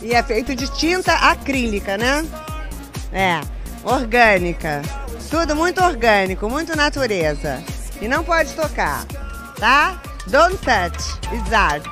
E é feito de tinta acrílica, né? É, orgânica. Tudo muito orgânico, muito natureza. E não pode tocar, tá? Don't touch, it's art.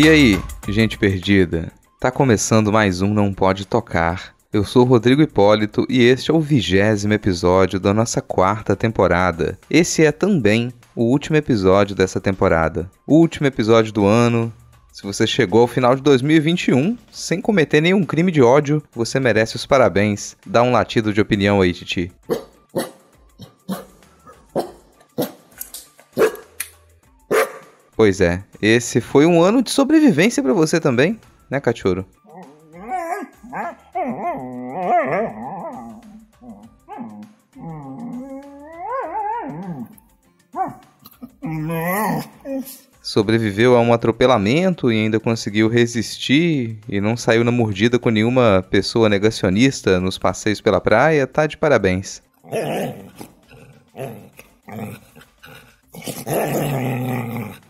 E aí, gente perdida? Tá começando mais um Não Pode Tocar. Eu sou Rodrigo Hipólito e este é o vigésimo episódio da nossa quarta temporada. Esse é também o último episódio dessa temporada. O último episódio do ano. Se você chegou ao final de 2021 sem cometer nenhum crime de ódio, você merece os parabéns. Dá um latido de opinião aí, Titi. Pois é, esse foi um ano de sobrevivência para você também, né, cachorro? Sobreviveu a um atropelamento e ainda conseguiu resistir e não saiu na mordida com nenhuma pessoa negacionista nos passeios pela praia, tá de parabéns.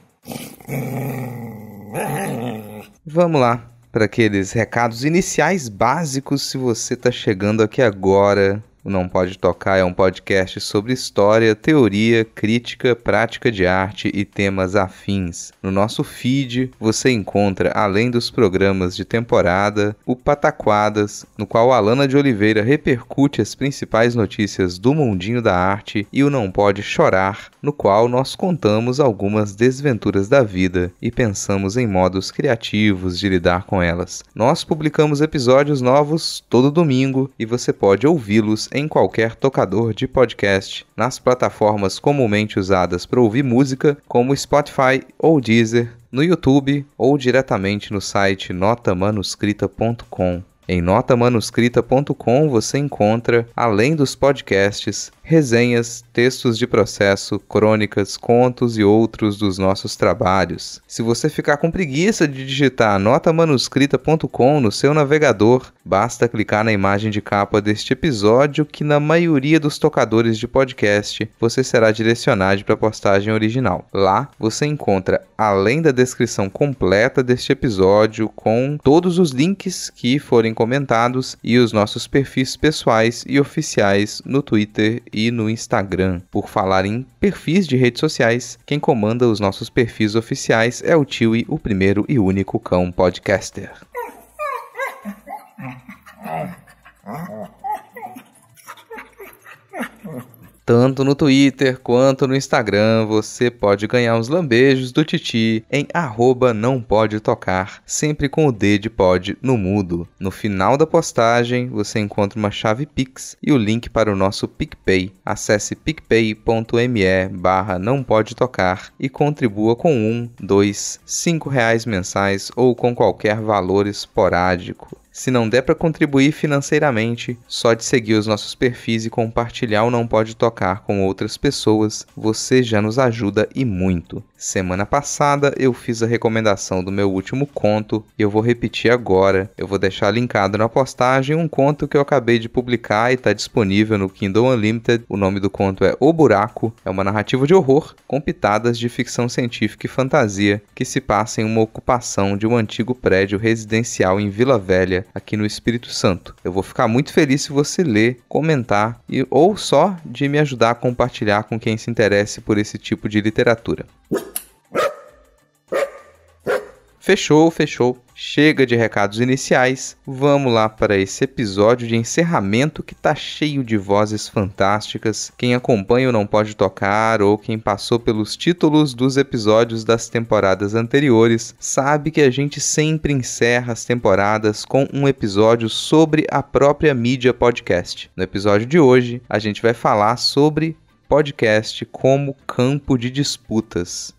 Vamos lá para aqueles recados iniciais básicos se você está chegando aqui agora o Não Pode Tocar é um podcast sobre história, teoria, crítica, prática de arte e temas afins. No nosso feed você encontra, além dos programas de temporada, o Pataquadas, no qual Alana de Oliveira repercute as principais notícias do mundinho da arte, e o Não Pode Chorar, no qual nós contamos algumas desventuras da vida e pensamos em modos criativos de lidar com elas. Nós publicamos episódios novos todo domingo e você pode ouvi-los em em qualquer tocador de podcast, nas plataformas comumente usadas para ouvir música, como Spotify ou Deezer, no YouTube ou diretamente no site notamanuscrita.com. Em notamanuscrita.com você encontra, além dos podcasts, resenhas, textos de processo, crônicas, contos e outros dos nossos trabalhos. Se você ficar com preguiça de digitar notamanuscrita.com no seu navegador, basta clicar na imagem de capa deste episódio que na maioria dos tocadores de podcast você será direcionado para a postagem original. Lá você encontra, além da descrição completa deste episódio, com todos os links que forem comentados e os nossos perfis pessoais e oficiais no Twitter e no Instagram. Por falar em perfis de redes sociais, quem comanda os nossos perfis oficiais é o Tiwi, o primeiro e único cão podcaster. Tanto no Twitter quanto no Instagram você pode ganhar uns lambejos do Titi em arroba não pode tocar, sempre com o D de pod no mudo. No final da postagem você encontra uma chave Pix e o link para o nosso PicPay. Acesse picpay.me barra não pode tocar e contribua com um, dois, cinco reais mensais ou com qualquer valor esporádico. Se não der para contribuir financeiramente, só de seguir os nossos perfis e compartilhar o Não Pode Tocar com outras pessoas, você já nos ajuda e muito. Semana passada eu fiz a recomendação do meu último conto e eu vou repetir agora. Eu vou deixar linkado na postagem um conto que eu acabei de publicar e está disponível no Kindle Unlimited. O nome do conto é O Buraco. É uma narrativa de horror com pitadas de ficção científica e fantasia que se passa em uma ocupação de um antigo prédio residencial em Vila Velha aqui no Espírito Santo. Eu vou ficar muito feliz se você ler, comentar e ou só de me ajudar a compartilhar com quem se interesse por esse tipo de literatura. Fechou, fechou. Chega de recados iniciais, vamos lá para esse episódio de encerramento que tá cheio de vozes fantásticas. Quem acompanha o Não Pode Tocar ou quem passou pelos títulos dos episódios das temporadas anteriores sabe que a gente sempre encerra as temporadas com um episódio sobre a própria mídia podcast. No episódio de hoje, a gente vai falar sobre podcast como campo de disputas.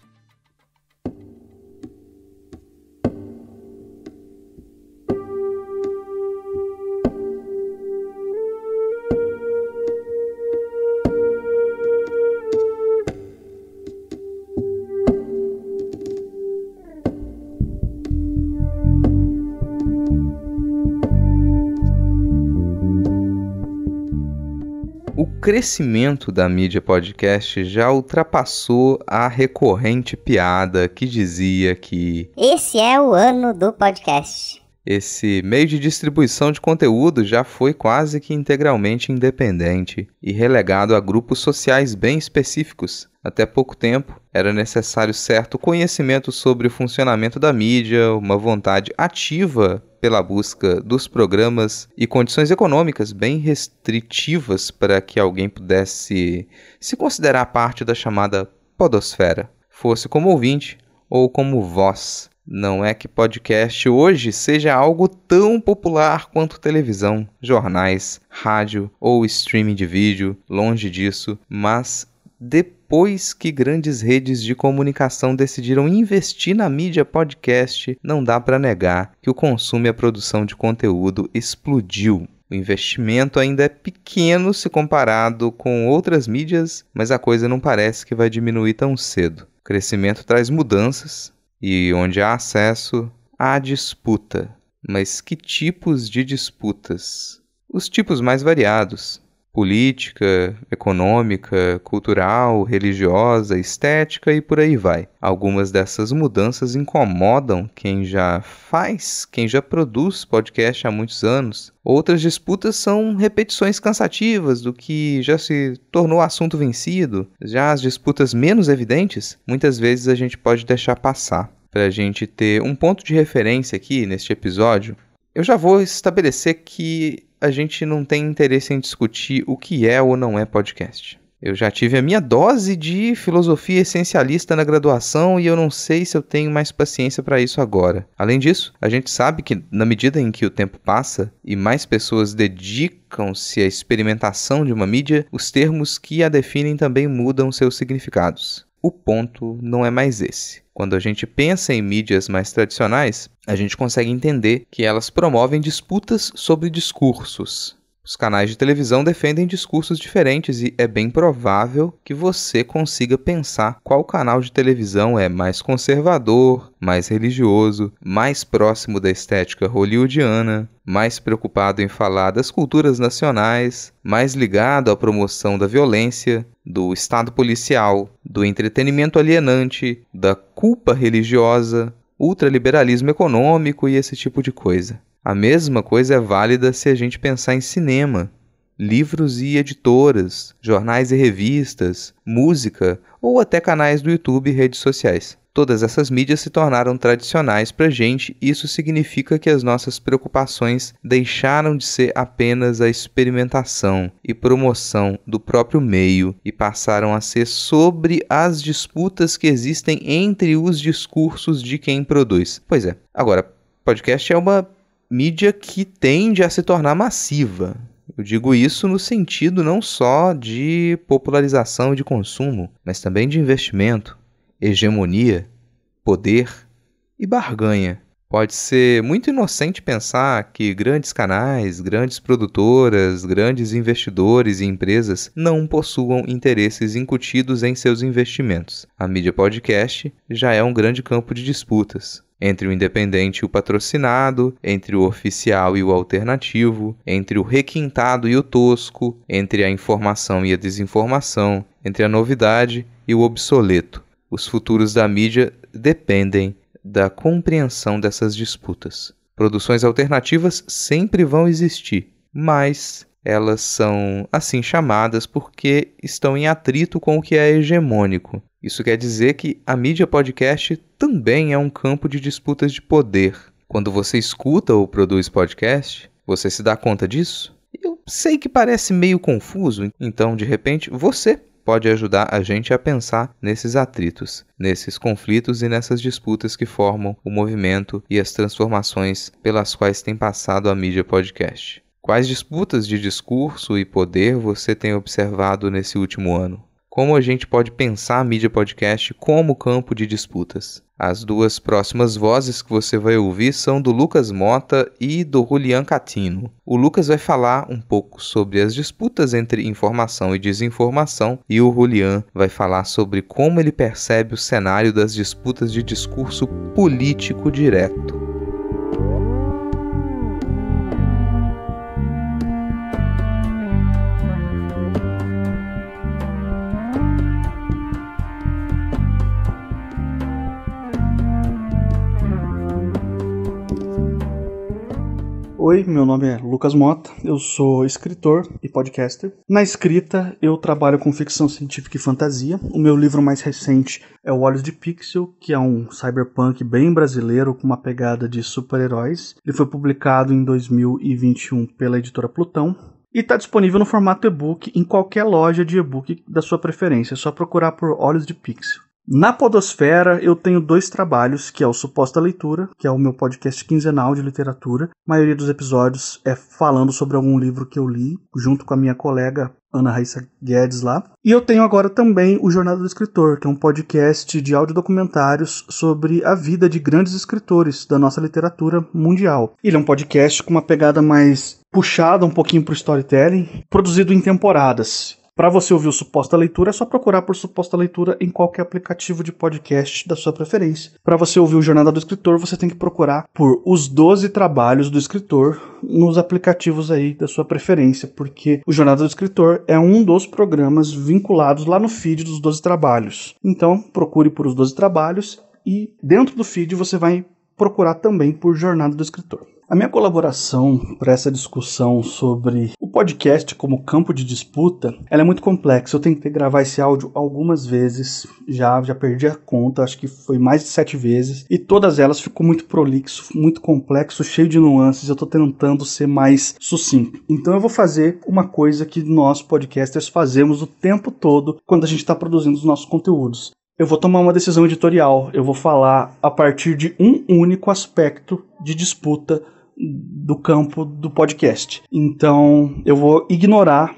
crescimento da mídia podcast já ultrapassou a recorrente piada que dizia que. Esse é o ano do podcast. Esse meio de distribuição de conteúdo já foi quase que integralmente independente e relegado a grupos sociais bem específicos. Até pouco tempo, era necessário certo conhecimento sobre o funcionamento da mídia, uma vontade ativa pela busca dos programas e condições econômicas bem restritivas para que alguém pudesse se considerar parte da chamada podosfera, fosse como ouvinte ou como voz. Não é que podcast hoje seja algo tão popular quanto televisão, jornais, rádio ou streaming de vídeo, longe disso, mas depois depois que grandes redes de comunicação decidiram investir na mídia podcast, não dá para negar que o consumo e a produção de conteúdo explodiu. O investimento ainda é pequeno se comparado com outras mídias, mas a coisa não parece que vai diminuir tão cedo. O crescimento traz mudanças e onde há acesso, há disputa. Mas que tipos de disputas? Os tipos mais variados política, econômica, cultural, religiosa, estética e por aí vai. Algumas dessas mudanças incomodam quem já faz, quem já produz podcast há muitos anos. Outras disputas são repetições cansativas do que já se tornou assunto vencido. Já as disputas menos evidentes, muitas vezes a gente pode deixar passar. Para a gente ter um ponto de referência aqui neste episódio, eu já vou estabelecer que a gente não tem interesse em discutir o que é ou não é podcast. Eu já tive a minha dose de filosofia essencialista na graduação e eu não sei se eu tenho mais paciência para isso agora. Além disso, a gente sabe que, na medida em que o tempo passa e mais pessoas dedicam-se à experimentação de uma mídia, os termos que a definem também mudam seus significados. O ponto não é mais esse. Quando a gente pensa em mídias mais tradicionais, a gente consegue entender que elas promovem disputas sobre discursos, os canais de televisão defendem discursos diferentes e é bem provável que você consiga pensar qual canal de televisão é mais conservador, mais religioso, mais próximo da estética hollywoodiana, mais preocupado em falar das culturas nacionais, mais ligado à promoção da violência, do estado policial, do entretenimento alienante, da culpa religiosa, ultraliberalismo econômico e esse tipo de coisa. A mesma coisa é válida se a gente pensar em cinema, livros e editoras, jornais e revistas, música ou até canais do YouTube e redes sociais. Todas essas mídias se tornaram tradicionais para a gente, e isso significa que as nossas preocupações deixaram de ser apenas a experimentação e promoção do próprio meio e passaram a ser sobre as disputas que existem entre os discursos de quem produz. Pois é, agora, podcast é uma mídia que tende a se tornar massiva. Eu digo isso no sentido não só de popularização e de consumo, mas também de investimento, hegemonia, poder e barganha. Pode ser muito inocente pensar que grandes canais, grandes produtoras, grandes investidores e empresas não possuam interesses incutidos em seus investimentos. A mídia podcast já é um grande campo de disputas. Entre o independente e o patrocinado, entre o oficial e o alternativo, entre o requintado e o tosco, entre a informação e a desinformação, entre a novidade e o obsoleto. Os futuros da mídia dependem da compreensão dessas disputas. Produções alternativas sempre vão existir, mas elas são assim chamadas porque estão em atrito com o que é hegemônico. Isso quer dizer que a mídia podcast também é um campo de disputas de poder. Quando você escuta ou produz podcast, você se dá conta disso? Eu sei que parece meio confuso, então de repente você pode ajudar a gente a pensar nesses atritos, nesses conflitos e nessas disputas que formam o movimento e as transformações pelas quais tem passado a mídia podcast. Quais disputas de discurso e poder você tem observado nesse último ano? como a gente pode pensar a mídia podcast como campo de disputas. As duas próximas vozes que você vai ouvir são do Lucas Mota e do Julian Catino. O Lucas vai falar um pouco sobre as disputas entre informação e desinformação e o Julian vai falar sobre como ele percebe o cenário das disputas de discurso político direto. Oi, meu nome é Lucas Mota, eu sou escritor e podcaster. Na escrita, eu trabalho com ficção científica e fantasia. O meu livro mais recente é O Olhos de Pixel, que é um cyberpunk bem brasileiro com uma pegada de super-heróis. Ele foi publicado em 2021 pela editora Plutão. E está disponível no formato e-book em qualquer loja de e-book da sua preferência. É só procurar por Olhos de Pixel. Na Podosfera, eu tenho dois trabalhos, que é o Suposta Leitura, que é o meu podcast quinzenal de literatura. A maioria dos episódios é falando sobre algum livro que eu li, junto com a minha colega Ana Raíssa Guedes lá. E eu tenho agora também o Jornada do Escritor, que é um podcast de audiodocumentários sobre a vida de grandes escritores da nossa literatura mundial. Ele é um podcast com uma pegada mais puxada um pouquinho para o storytelling, produzido em temporadas. Para você ouvir o Suposta Leitura, é só procurar por Suposta Leitura em qualquer aplicativo de podcast da sua preferência. Para você ouvir o Jornada do Escritor, você tem que procurar por Os 12 Trabalhos do Escritor nos aplicativos aí da sua preferência, porque o Jornada do Escritor é um dos programas vinculados lá no feed dos 12 Trabalhos. Então, procure por Os 12 Trabalhos e dentro do feed você vai procurar também por Jornada do Escritor. A minha colaboração para essa discussão sobre o podcast como campo de disputa, ela é muito complexa. Eu tentei gravar esse áudio algumas vezes, já já perdi a conta, acho que foi mais de sete vezes, e todas elas ficou muito prolixo, muito complexo, cheio de nuances. Eu estou tentando ser mais sucinto. Então eu vou fazer uma coisa que nós podcasters fazemos o tempo todo quando a gente está produzindo os nossos conteúdos. Eu vou tomar uma decisão editorial, eu vou falar a partir de um único aspecto de disputa do campo do podcast. Então eu vou ignorar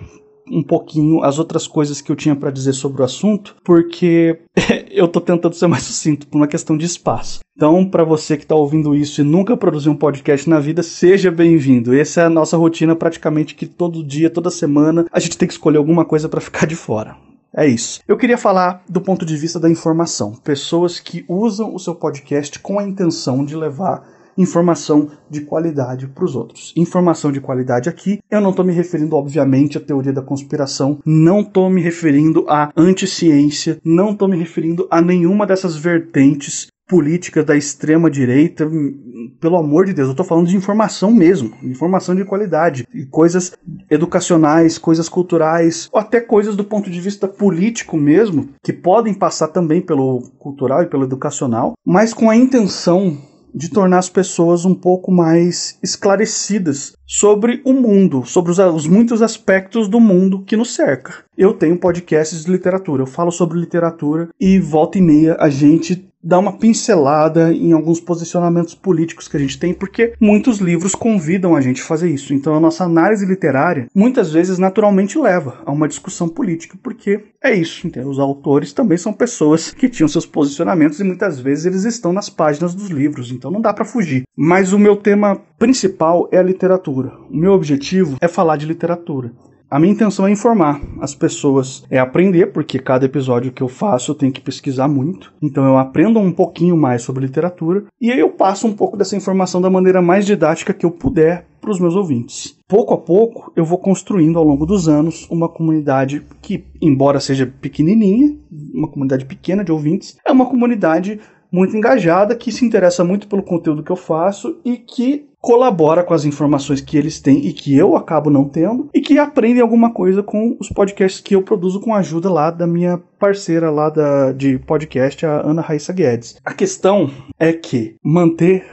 um pouquinho as outras coisas que eu tinha para dizer sobre o assunto, porque eu estou tentando ser mais sucinto por uma questão de espaço. Então, para você que está ouvindo isso e nunca produziu um podcast na vida, seja bem-vindo. Essa é a nossa rotina praticamente que todo dia, toda semana, a gente tem que escolher alguma coisa para ficar de fora. É isso. Eu queria falar do ponto de vista da informação. Pessoas que usam o seu podcast com a intenção de levar informação de qualidade para os outros. Informação de qualidade aqui, eu não estou me referindo, obviamente, à teoria da conspiração, não estou me referindo à anticiência, não estou me referindo a nenhuma dessas vertentes políticas da extrema direita, hum, pelo amor de Deus, eu estou falando de informação mesmo, informação de qualidade, e coisas educacionais, coisas culturais, ou até coisas do ponto de vista político mesmo, que podem passar também pelo cultural e pelo educacional, mas com a intenção de tornar as pessoas um pouco mais esclarecidas sobre o mundo, sobre os, os, muitos aspectos do mundo que nos cerca. Eu tenho podcasts de literatura, eu falo sobre literatura e volta e meia a gente dar uma pincelada em alguns posicionamentos políticos que a gente tem, porque muitos livros convidam a gente a fazer isso. Então a nossa análise literária muitas vezes naturalmente leva a uma discussão política, porque é isso. Então, os autores também são pessoas que tinham seus posicionamentos e muitas vezes eles estão nas páginas dos livros, então não dá para fugir. Mas o meu tema principal é a literatura. O meu objetivo é falar de literatura. A minha intenção é informar as pessoas, é aprender, porque cada episódio que eu faço eu tenho que pesquisar muito. Então eu aprendo um pouquinho mais sobre literatura e aí eu passo um pouco dessa informação da maneira mais didática que eu puder para os meus ouvintes. Pouco a pouco eu vou construindo ao longo dos anos uma comunidade que, embora seja pequenininha, uma comunidade pequena de ouvintes, é uma comunidade muito engajada que se interessa muito pelo conteúdo que eu faço e que colabora com as informações que eles têm e que eu acabo não tendo, e que aprendem alguma coisa com os podcasts que eu produzo com a ajuda lá da minha parceira lá da, de podcast, a Ana Raíssa Guedes. A questão é que manter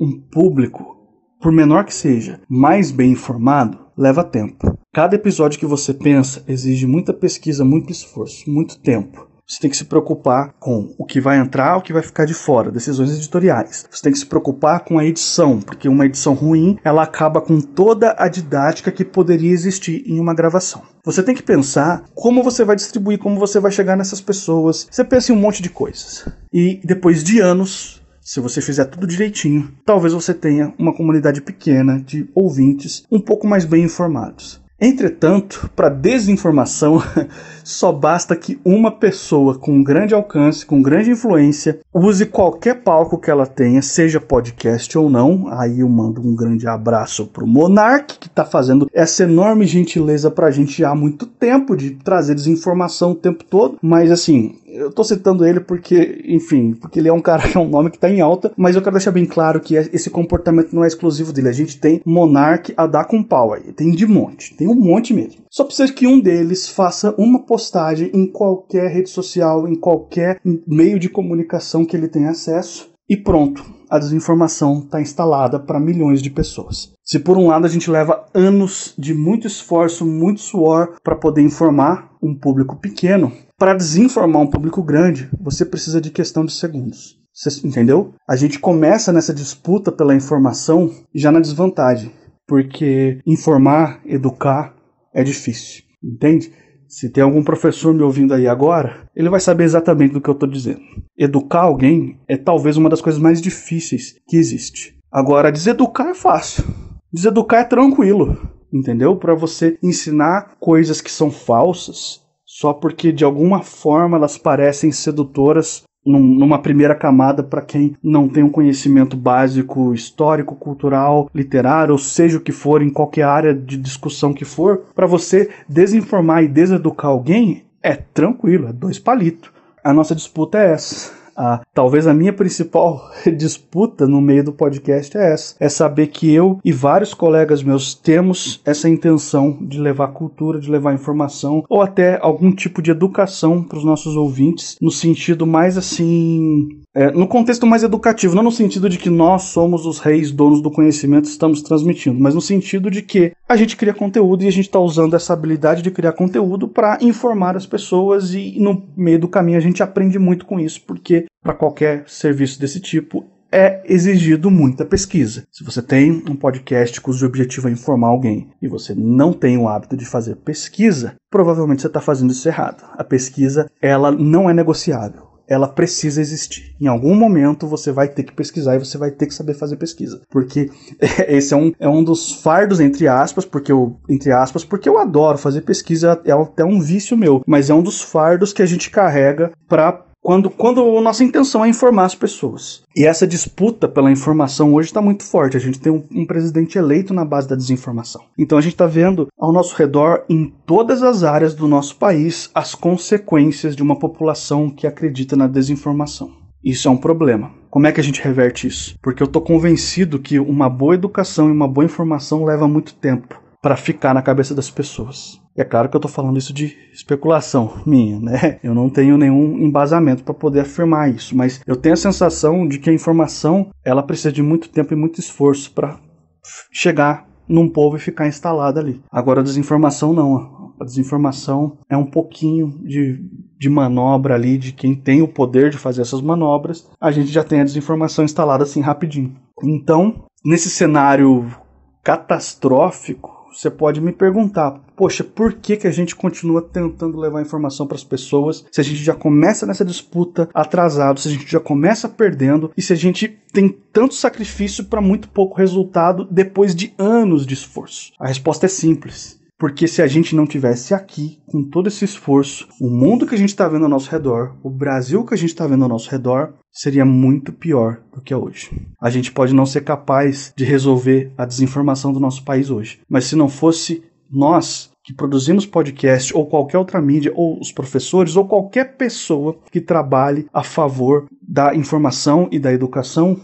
um público, por menor que seja, mais bem informado, leva tempo. Cada episódio que você pensa exige muita pesquisa, muito esforço, muito tempo. Você tem que se preocupar com o que vai entrar, o que vai ficar de fora, decisões editoriais. Você tem que se preocupar com a edição, porque uma edição ruim, ela acaba com toda a didática que poderia existir em uma gravação. Você tem que pensar como você vai distribuir, como você vai chegar nessas pessoas. Você pensa em um monte de coisas. E depois de anos, se você fizer tudo direitinho, talvez você tenha uma comunidade pequena de ouvintes um pouco mais bem informados. Entretanto, para desinformação, só basta que uma pessoa com grande alcance, com grande influência, use qualquer palco que ela tenha, seja podcast ou não. Aí eu mando um grande abraço pro Monark, que está fazendo essa enorme gentileza para a gente já há muito tempo de trazer desinformação o tempo todo. Mas assim, eu tô citando ele porque, enfim, porque ele é um cara que é um nome que tá em alta, mas eu quero deixar bem claro que é, esse comportamento não é exclusivo dele. A gente tem Monarch a dar com pau aí. Tem de monte, tem um monte mesmo. Só precisa que um deles faça uma postagem em qualquer rede social, em qualquer meio de comunicação que ele tenha acesso e pronto, a desinformação está instalada para milhões de pessoas. Se por um lado a gente leva anos de muito esforço, muito suor para poder informar um público pequeno, para desinformar um público grande, você precisa de questão de segundos. entendeu? A gente começa nessa disputa pela informação já na desvantagem, porque informar, educar é difícil, entende? Se tem algum professor me ouvindo aí agora, ele vai saber exatamente do que eu estou dizendo. Educar alguém é talvez uma das coisas mais difíceis que existe. Agora, deseducar é fácil. Deseducar é tranquilo, entendeu? Para você ensinar coisas que são falsas só porque de alguma forma elas parecem sedutoras num, numa primeira camada para quem não tem um conhecimento básico histórico, cultural, literário, ou seja o que for, em qualquer área de discussão que for, para você desinformar e deseducar alguém é tranquilo, é dois palitos. A nossa disputa é essa. A, talvez a minha principal disputa no meio do podcast é essa: é saber que eu e vários colegas meus temos essa intenção de levar cultura, de levar informação ou até algum tipo de educação para os nossos ouvintes, no sentido mais assim é, no contexto mais educativo, não no sentido de que nós somos os reis, donos do conhecimento, estamos transmitindo, mas no sentido de que a gente cria conteúdo e a gente está usando essa habilidade de criar conteúdo para informar as pessoas e no meio do caminho a gente aprende muito com isso, porque para qualquer serviço desse tipo é exigido muita pesquisa. Se você tem um podcast cujo objetivo é informar alguém e você não tem o hábito de fazer pesquisa, provavelmente você está fazendo isso errado. A pesquisa ela não é negociável ela precisa existir. Em algum momento você vai ter que pesquisar e você vai ter que saber fazer pesquisa. Porque esse é um, é um dos fardos, entre aspas, porque eu, entre aspas, porque eu adoro fazer pesquisa, é até um vício meu, mas é um dos fardos que a gente carrega para quando, quando a nossa intenção é informar as pessoas. E essa disputa pela informação hoje está muito forte. A gente tem um, um, presidente eleito na base da desinformação. Então a gente está vendo ao nosso redor, em todas as áreas do nosso país, as consequências de uma população que acredita na desinformação. Isso é um problema. Como é que a gente reverte isso? Porque eu estou convencido que uma boa educação e uma boa informação leva muito tempo para ficar na cabeça das pessoas. E é claro que eu estou falando isso de especulação minha, né? Eu não tenho nenhum embasamento para poder afirmar isso, mas eu tenho a sensação de que a informação ela precisa de muito tempo e muito esforço para chegar num povo e ficar instalada ali. Agora a desinformação não. A desinformação é um pouquinho de, de manobra ali, de quem tem o poder de fazer essas manobras. A gente já tem a desinformação instalada assim rapidinho. Então, nesse cenário catastrófico, você pode me perguntar, poxa, por que, que a gente continua tentando levar informação para as pessoas se a gente já começa nessa disputa atrasado, se a gente já começa perdendo e se a gente tem tanto sacrifício para muito pouco resultado depois de anos de esforço? A resposta é simples porque se a gente não tivesse aqui, com todo esse esforço, o mundo que a gente está vendo ao nosso redor, o Brasil que a gente está vendo ao nosso redor, seria muito pior do que é hoje. A gente pode não ser capaz de resolver a desinformação do nosso país hoje, mas se não fosse nós que produzimos podcast ou qualquer outra mídia, ou os professores, ou qualquer pessoa que trabalhe a favor da informação e da educação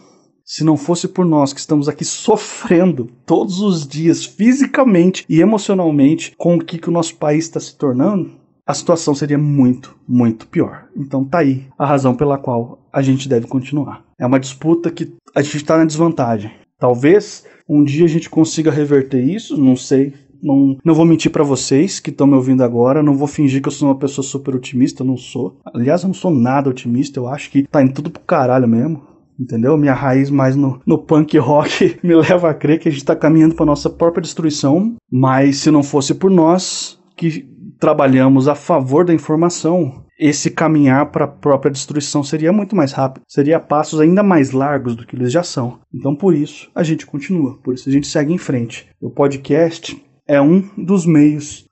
se não fosse por nós que estamos aqui sofrendo todos os dias, fisicamente e emocionalmente, com o que, que o nosso país está se tornando, a situação seria muito, muito pior. Então tá aí a razão pela qual a gente deve continuar. É uma disputa que a gente está na desvantagem. Talvez um dia a gente consiga reverter isso, não sei, não, não vou mentir para vocês que estão me ouvindo agora, não vou fingir que eu sou uma pessoa super otimista, não sou. Aliás, eu não sou nada otimista, eu acho que tá indo tudo pro caralho mesmo entendeu? Minha raiz mais no, no punk rock me leva a crer que a gente está caminhando para nossa própria destruição, mas se não fosse por nós que trabalhamos a favor da informação, esse caminhar para a própria destruição seria muito mais rápido, seria passos ainda mais largos do que eles já são. Então, por isso, a gente continua, por isso a gente segue em frente. O podcast é um dos meios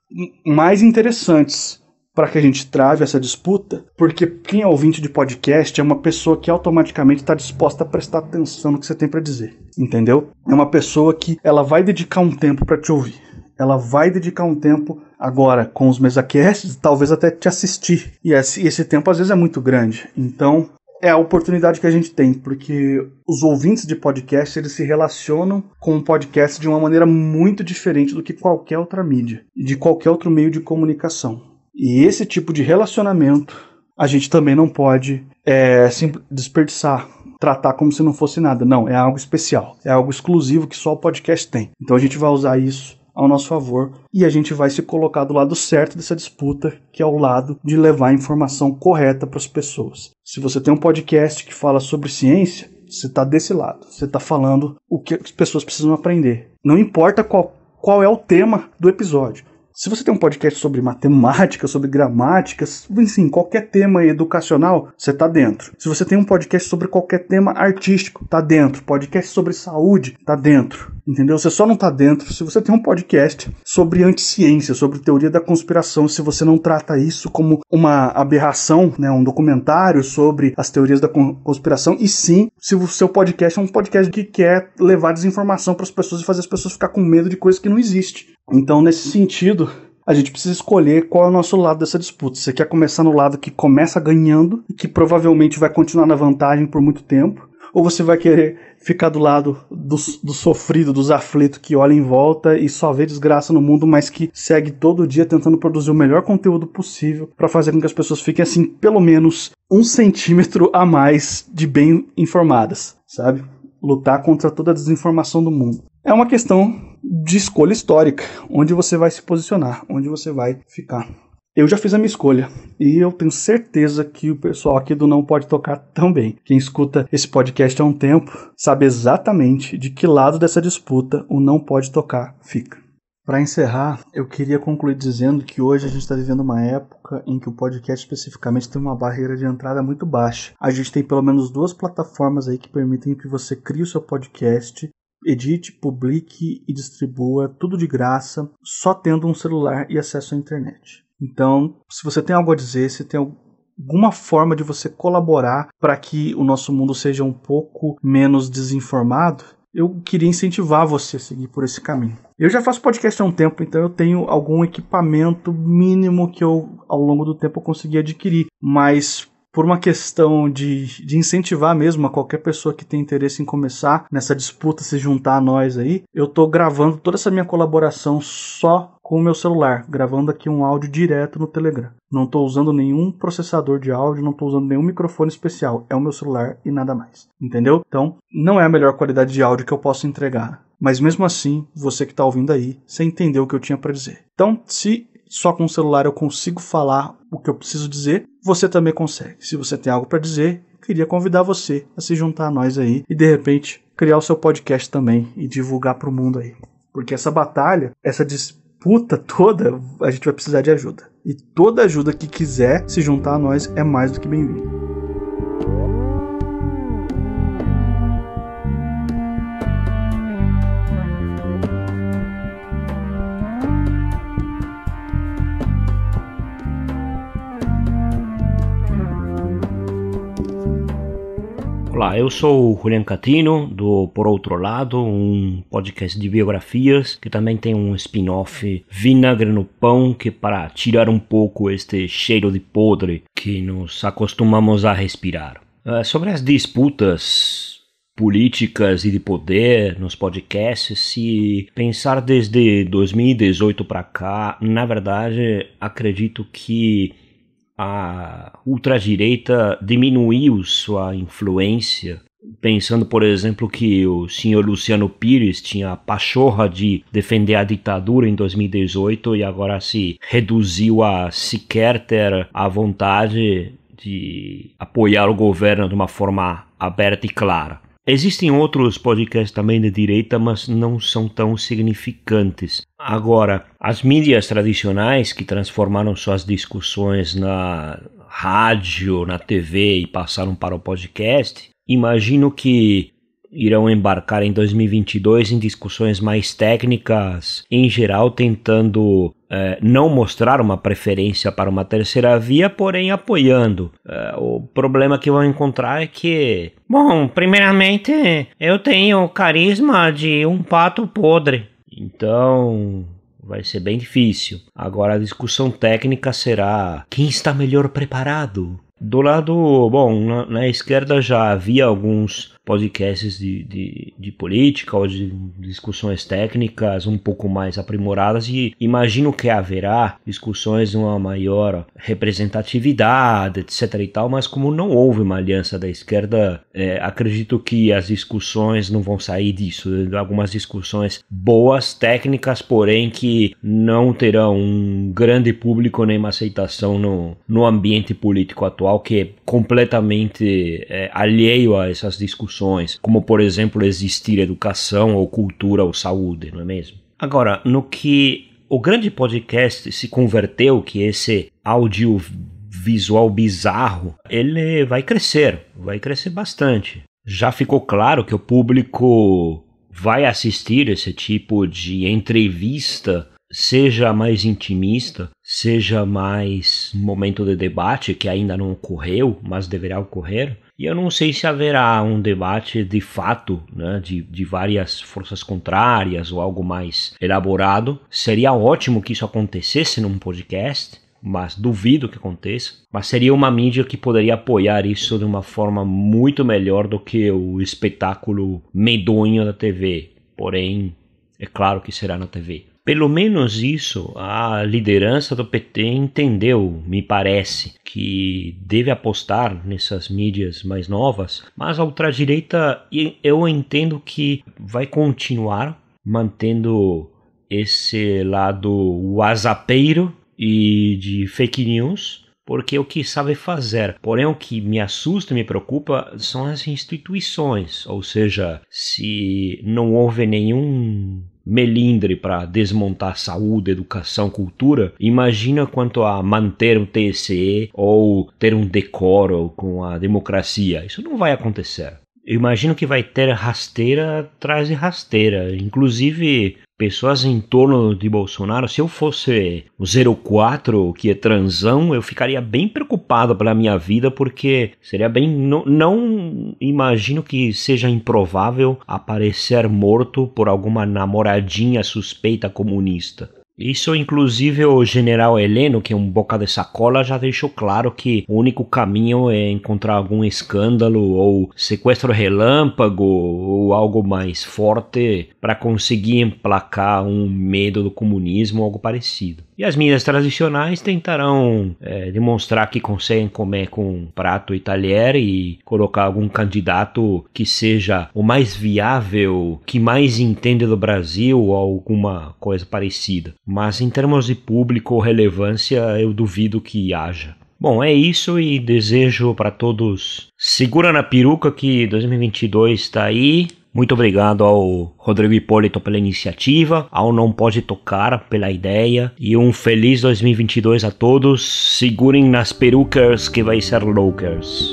mais interessantes para que a gente trave essa disputa, porque quem é ouvinte de podcast é uma pessoa que automaticamente está disposta a prestar atenção no que você tem para dizer, entendeu? É uma pessoa que ela vai dedicar um tempo para te ouvir, ela vai dedicar um tempo agora com os mesacasts, talvez até te assistir. E esse, esse tempo às vezes é muito grande. Então, é a oportunidade que a gente tem, porque os ouvintes de podcast eles se relacionam com o podcast de uma maneira muito diferente do que qualquer outra mídia, de qualquer outro meio de comunicação. E esse tipo de relacionamento a gente também não pode é, desperdiçar, tratar como se não fosse nada. Não, é algo especial, é algo exclusivo que só o podcast tem. Então a gente vai usar isso ao nosso favor e a gente vai se colocar do lado certo dessa disputa, que é o lado de levar a informação correta para as pessoas. Se você tem um podcast que fala sobre ciência, você está desse lado, você está falando o que as pessoas precisam aprender. Não importa qual, qual é o tema do episódio. Se você tem um podcast sobre matemática, sobre gramáticas, enfim, qualquer tema educacional, você tá dentro. Se você tem um podcast sobre qualquer tema artístico, tá dentro. Podcast sobre saúde, tá dentro entendeu? Você só não está dentro se você tem um podcast sobre anticiência, sobre teoria da conspiração, se você não trata isso como uma aberração, né, um documentário sobre as teorias da conspiração, e sim se o seu podcast é um podcast que quer levar desinformação para as pessoas e fazer as pessoas ficar com medo de coisas que não existe. Então, nesse sentido, a gente precisa escolher qual é o nosso lado dessa disputa. Você quer começar no lado que começa ganhando e que provavelmente vai continuar na vantagem por muito tempo, ou você vai querer ficar do lado do, do sofrido, dos aflitos que olha em volta e só vê desgraça no mundo, mas que segue todo dia tentando produzir o melhor conteúdo possível para fazer com que as pessoas fiquem assim, pelo menos um centímetro a mais de bem informadas, sabe? Lutar contra toda a desinformação do mundo. É uma questão de escolha histórica, onde você vai se posicionar, onde você vai ficar. Eu já fiz a minha escolha e eu tenho certeza que o pessoal aqui do Não Pode Tocar também. Quem escuta esse podcast há um tempo sabe exatamente de que lado dessa disputa o Não Pode Tocar fica. Para encerrar, eu queria concluir dizendo que hoje a gente está vivendo uma época em que o podcast especificamente tem uma barreira de entrada muito baixa. A gente tem pelo menos duas plataformas aí que permitem que você crie o seu podcast edite, publique e distribua tudo de graça, só tendo um celular e acesso à internet. Então, se você tem algo a dizer, se tem alguma forma de você colaborar para que o nosso mundo seja um pouco menos desinformado, eu queria incentivar você a seguir por esse caminho. Eu já faço podcast há um tempo, então eu tenho algum equipamento mínimo que eu, ao longo do tempo, consegui adquirir, mas por uma questão de, de incentivar mesmo a qualquer pessoa que tem interesse em começar nessa disputa se juntar a nós aí, eu tô gravando toda essa minha colaboração só com o meu celular, gravando aqui um áudio direto no Telegram. Não estou usando nenhum processador de áudio, não estou usando nenhum microfone especial, é o meu celular e nada mais. Entendeu? Então, não é a melhor qualidade de áudio que eu posso entregar. Mas mesmo assim, você que está ouvindo aí, você entendeu o que eu tinha para dizer. Então, se só com o celular eu consigo falar o que eu preciso dizer, você também consegue. Se você tem algo para dizer, queria convidar você a se juntar a nós aí e de repente criar o seu podcast também e divulgar para o mundo aí. Porque essa batalha, essa disputa toda, a gente vai precisar de ajuda. E toda ajuda que quiser se juntar a nós é mais do que bem-vinda. Olá, eu sou o Julian Catino, do Por Outro Lado, um podcast de biografias, que também tem um spin-off Vinagre no Pão, que é para tirar um pouco este cheiro de podre que nos acostumamos a respirar. É, sobre as disputas políticas e de poder nos podcasts, se pensar desde 2018 para cá, na verdade, acredito que a ultradireita diminuiu sua influência. Pensando, por exemplo, que o senhor Luciano Pires tinha a pachorra de defender a ditadura em 2018 e agora se reduziu a sequer ter a vontade de apoiar o governo de uma forma aberta e clara. Existem outros podcasts também de direita, mas não são tão significantes. Agora, as mídias tradicionais que transformaram suas discussões na rádio, na TV e passaram para o podcast, imagino que irão embarcar em 2022 em discussões mais técnicas, em geral tentando é, não mostrar uma preferência para uma terceira via, porém apoiando. É, o problema que vão encontrar é que, bom, primeiramente eu tenho o carisma de um pato podre, então vai ser bem difícil. Agora a discussão técnica será quem está melhor preparado. Do lado, bom, na, na esquerda já havia alguns podcasts de, de, de, política ou de discussões técnicas um pouco mais aprimoradas e imagino que haverá discussões de uma maior representatividade, etc e tal, mas como não houve uma aliança da esquerda, é, acredito que as discussões não vão sair disso. Algumas discussões boas, técnicas, porém que não terão um grande público nem uma aceitação no, no ambiente político atual que é completamente é, alheio a essas discussões como por exemplo existir educação ou cultura ou saúde, não é mesmo? Agora, no que o grande podcast se converteu, que é esse audiovisual bizarro, ele vai crescer, vai crescer bastante. Já ficou claro que o público vai assistir esse tipo de entrevista, seja mais intimista, seja mais momento de debate, que ainda não ocorreu, mas deverá ocorrer e eu não sei se haverá um debate de fato, né, de, de várias forças contrárias ou algo mais elaborado. Seria ótimo que isso acontecesse num podcast, mas duvido que aconteça. Mas seria uma mídia que poderia apoiar isso de uma forma muito melhor do que o espetáculo medonho da TV. Porém, é claro que será na TV. Pelo menos isso a liderança do PT entendeu, me parece, que deve apostar nessas mídias mais novas, mas a ultradireita eu entendo que vai continuar mantendo esse lado whatsappeiro e de fake news, porque é o que sabe fazer. Porém, o que me assusta, me preocupa, são as instituições, ou seja, se não houve nenhum melindre para desmontar saúde, educação, cultura, imagina quanto a manter o TSE ou ter um decoro com a democracia. Isso não vai acontecer. Eu imagino que vai ter rasteira atrás de rasteira. Inclusive, pessoas em torno de Bolsonaro, se eu fosse o 04, que é transão, eu ficaria bem preocupado pela minha vida, porque seria bem. Não, não imagino que seja improvável aparecer morto por alguma namoradinha suspeita comunista. Isso, inclusive, o general Heleno, que é um boca de sacola, já deixou claro que o único caminho é encontrar algum escândalo ou sequestro relâmpago ou algo mais forte para conseguir emplacar um medo do comunismo ou algo parecido. E as minhas tradicionais tentarão é, demonstrar que conseguem comer com prato e talher e colocar algum candidato que seja o mais viável, que mais entende do Brasil ou alguma coisa parecida. Mas em termos de público ou relevância, eu duvido que haja. Bom, é isso e desejo para todos segura na peruca que 2022 está aí. Muito obrigado ao Rodrigo Hipólito pela iniciativa, ao Não Pode Tocar pela ideia e um feliz 2022 a todos. Segurem nas perucas que vai ser loucas.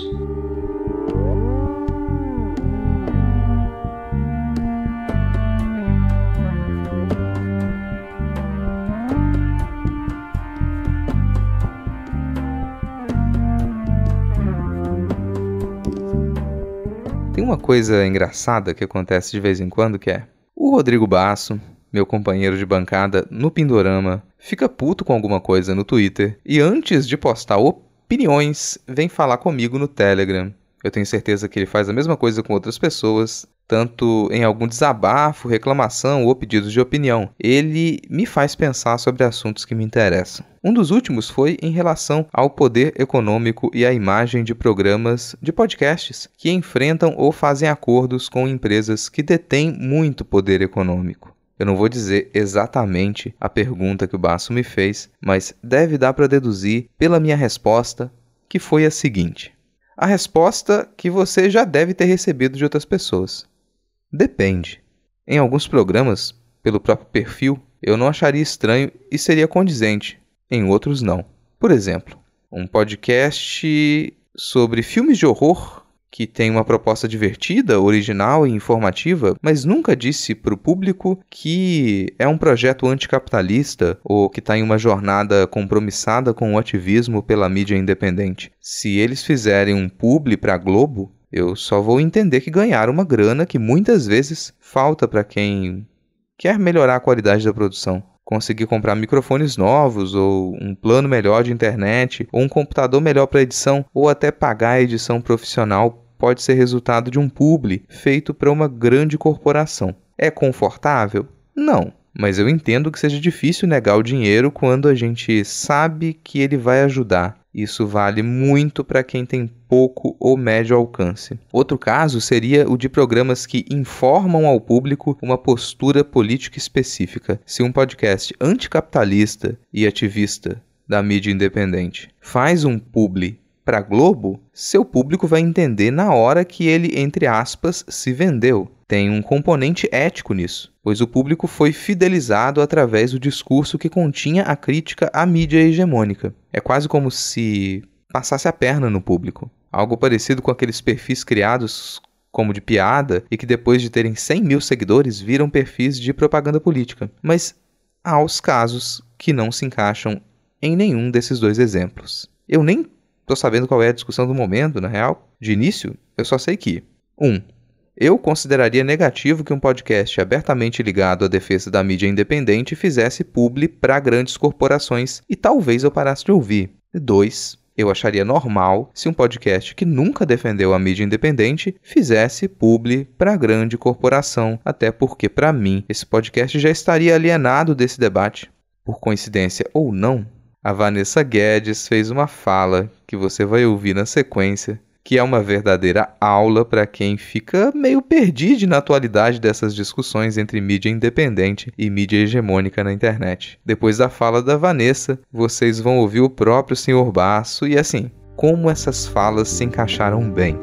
uma coisa engraçada que acontece de vez em quando que é o Rodrigo Basso, meu companheiro de bancada no Pindorama, fica puto com alguma coisa no Twitter e antes de postar opiniões, vem falar comigo no Telegram. Eu tenho certeza que ele faz a mesma coisa com outras pessoas tanto em algum desabafo, reclamação ou pedidos de opinião. Ele me faz pensar sobre assuntos que me interessam. Um dos últimos foi em relação ao poder econômico e à imagem de programas de podcasts que enfrentam ou fazem acordos com empresas que detêm muito poder econômico. Eu não vou dizer exatamente a pergunta que o Basso me fez, mas deve dar para deduzir pela minha resposta, que foi a seguinte: a resposta que você já deve ter recebido de outras pessoas. Depende. Em alguns programas, pelo próprio perfil, eu não acharia estranho e seria condizente, em outros não. Por exemplo, um podcast sobre filmes de horror que tem uma proposta divertida, original e informativa, mas nunca disse para o público que é um projeto anticapitalista ou que está em uma jornada compromissada com o ativismo pela mídia independente. Se eles fizerem um publi para a Globo, eu só vou entender que ganhar uma grana que muitas vezes falta para quem quer melhorar a qualidade da produção. Conseguir comprar microfones novos, ou um plano melhor de internet, ou um computador melhor para edição, ou até pagar a edição profissional pode ser resultado de um publi feito para uma grande corporação. É confortável? Não. Mas eu entendo que seja difícil negar o dinheiro quando a gente sabe que ele vai ajudar isso vale muito para quem tem pouco ou médio alcance. Outro caso seria o de programas que informam ao público uma postura política específica. Se um podcast anticapitalista e ativista da mídia independente faz um publi para Globo, seu público vai entender na hora que ele, entre aspas, se vendeu. Tem um componente ético nisso pois o público foi fidelizado através do discurso que continha a crítica à mídia hegemônica. É quase como se passasse a perna no público. Algo parecido com aqueles perfis criados como de piada e que depois de terem 100 mil seguidores viram perfis de propaganda política. Mas há os casos que não se encaixam em nenhum desses dois exemplos. Eu nem estou sabendo qual é a discussão do momento, na real. De início, eu só sei que 1. Um, eu consideraria negativo que um podcast abertamente ligado à defesa da mídia independente fizesse publi para grandes corporações e talvez eu parasse de ouvir. 2. Eu acharia normal se um podcast que nunca defendeu a mídia independente fizesse publi para grande corporação, até porque, para mim, esse podcast já estaria alienado desse debate. Por coincidência ou não, a Vanessa Guedes fez uma fala que você vai ouvir na sequência que é uma verdadeira aula para quem fica meio perdido na atualidade dessas discussões entre mídia independente e mídia hegemônica na internet. Depois da fala da Vanessa, vocês vão ouvir o próprio Sr. Basso e assim, como essas falas se encaixaram bem.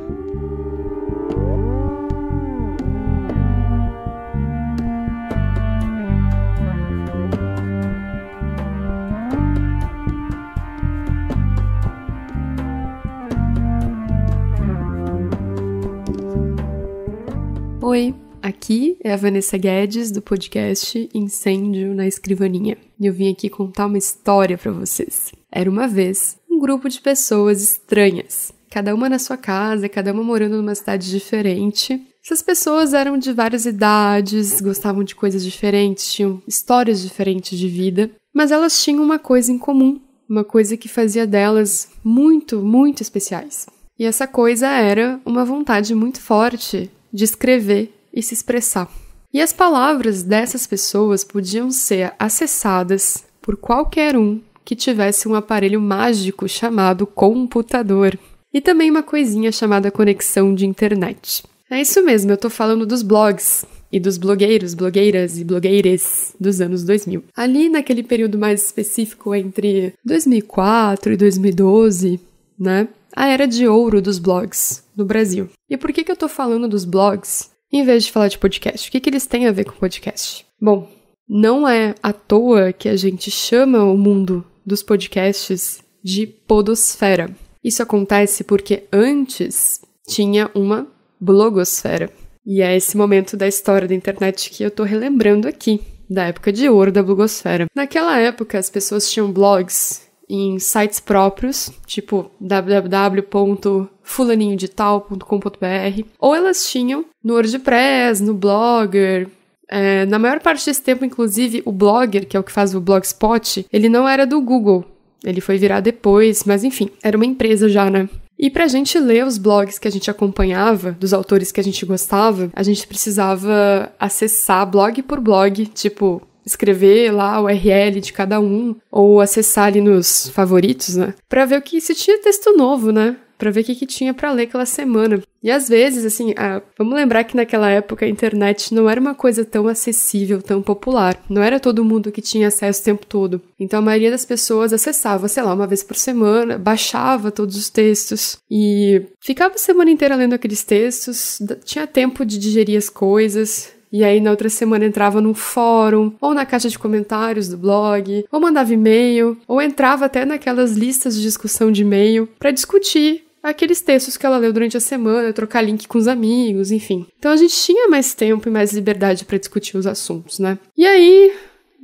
Oi, aqui é a Vanessa Guedes do podcast Incêndio na Escrivaninha e eu vim aqui contar uma história para vocês. Era uma vez um grupo de pessoas estranhas, cada uma na sua casa, cada uma morando numa cidade diferente. Essas pessoas eram de várias idades, gostavam de coisas diferentes, tinham histórias diferentes de vida, mas elas tinham uma coisa em comum, uma coisa que fazia delas muito, muito especiais. E essa coisa era uma vontade muito forte de escrever e se expressar. E as palavras dessas pessoas podiam ser acessadas por qualquer um que tivesse um aparelho mágico chamado computador. E também uma coisinha chamada conexão de internet. É isso mesmo, eu tô falando dos blogs e dos blogueiros, blogueiras e blogueires dos anos 2000. Ali naquele período mais específico entre 2004 e 2012, né? A era de ouro dos blogs no Brasil. E por que, que eu tô falando dos blogs em vez de falar de podcast? O que, que eles têm a ver com podcast? Bom, não é à toa que a gente chama o mundo dos podcasts de podosfera. Isso acontece porque antes tinha uma blogosfera. E é esse momento da história da internet que eu tô relembrando aqui, da época de ouro da blogosfera. Naquela época, as pessoas tinham blogs em sites próprios, tipo www.fulaninhodetal.com.br, ou elas tinham no WordPress, no Blogger, é, na maior parte desse tempo, inclusive, o Blogger, que é o que faz o Blogspot, ele não era do Google. Ele foi virar depois, mas enfim, era uma empresa já, né? E para a gente ler os blogs que a gente acompanhava, dos autores que a gente gostava, a gente precisava acessar blog por blog, tipo escrever lá o URL de cada um ou acessar ali nos favoritos, né? Para ver o que se tinha texto novo, né? Para ver o que, que tinha para ler aquela semana. E às vezes, assim, vamos lembrar que naquela época a internet não era uma coisa tão acessível, tão popular. Não era todo mundo que tinha acesso o tempo todo. Então a maioria das pessoas acessava, sei lá, uma vez por semana, baixava todos os textos e ficava a semana inteira lendo aqueles textos, tinha tempo de digerir as coisas e aí na outra semana entrava num fórum, ou na caixa de comentários do blog, ou mandava e-mail, ou entrava até naquelas listas de discussão de e-mail para discutir aqueles textos que ela leu durante a semana, trocar link com os amigos, enfim. Então a gente tinha mais tempo e mais liberdade para discutir os assuntos, né? E aí,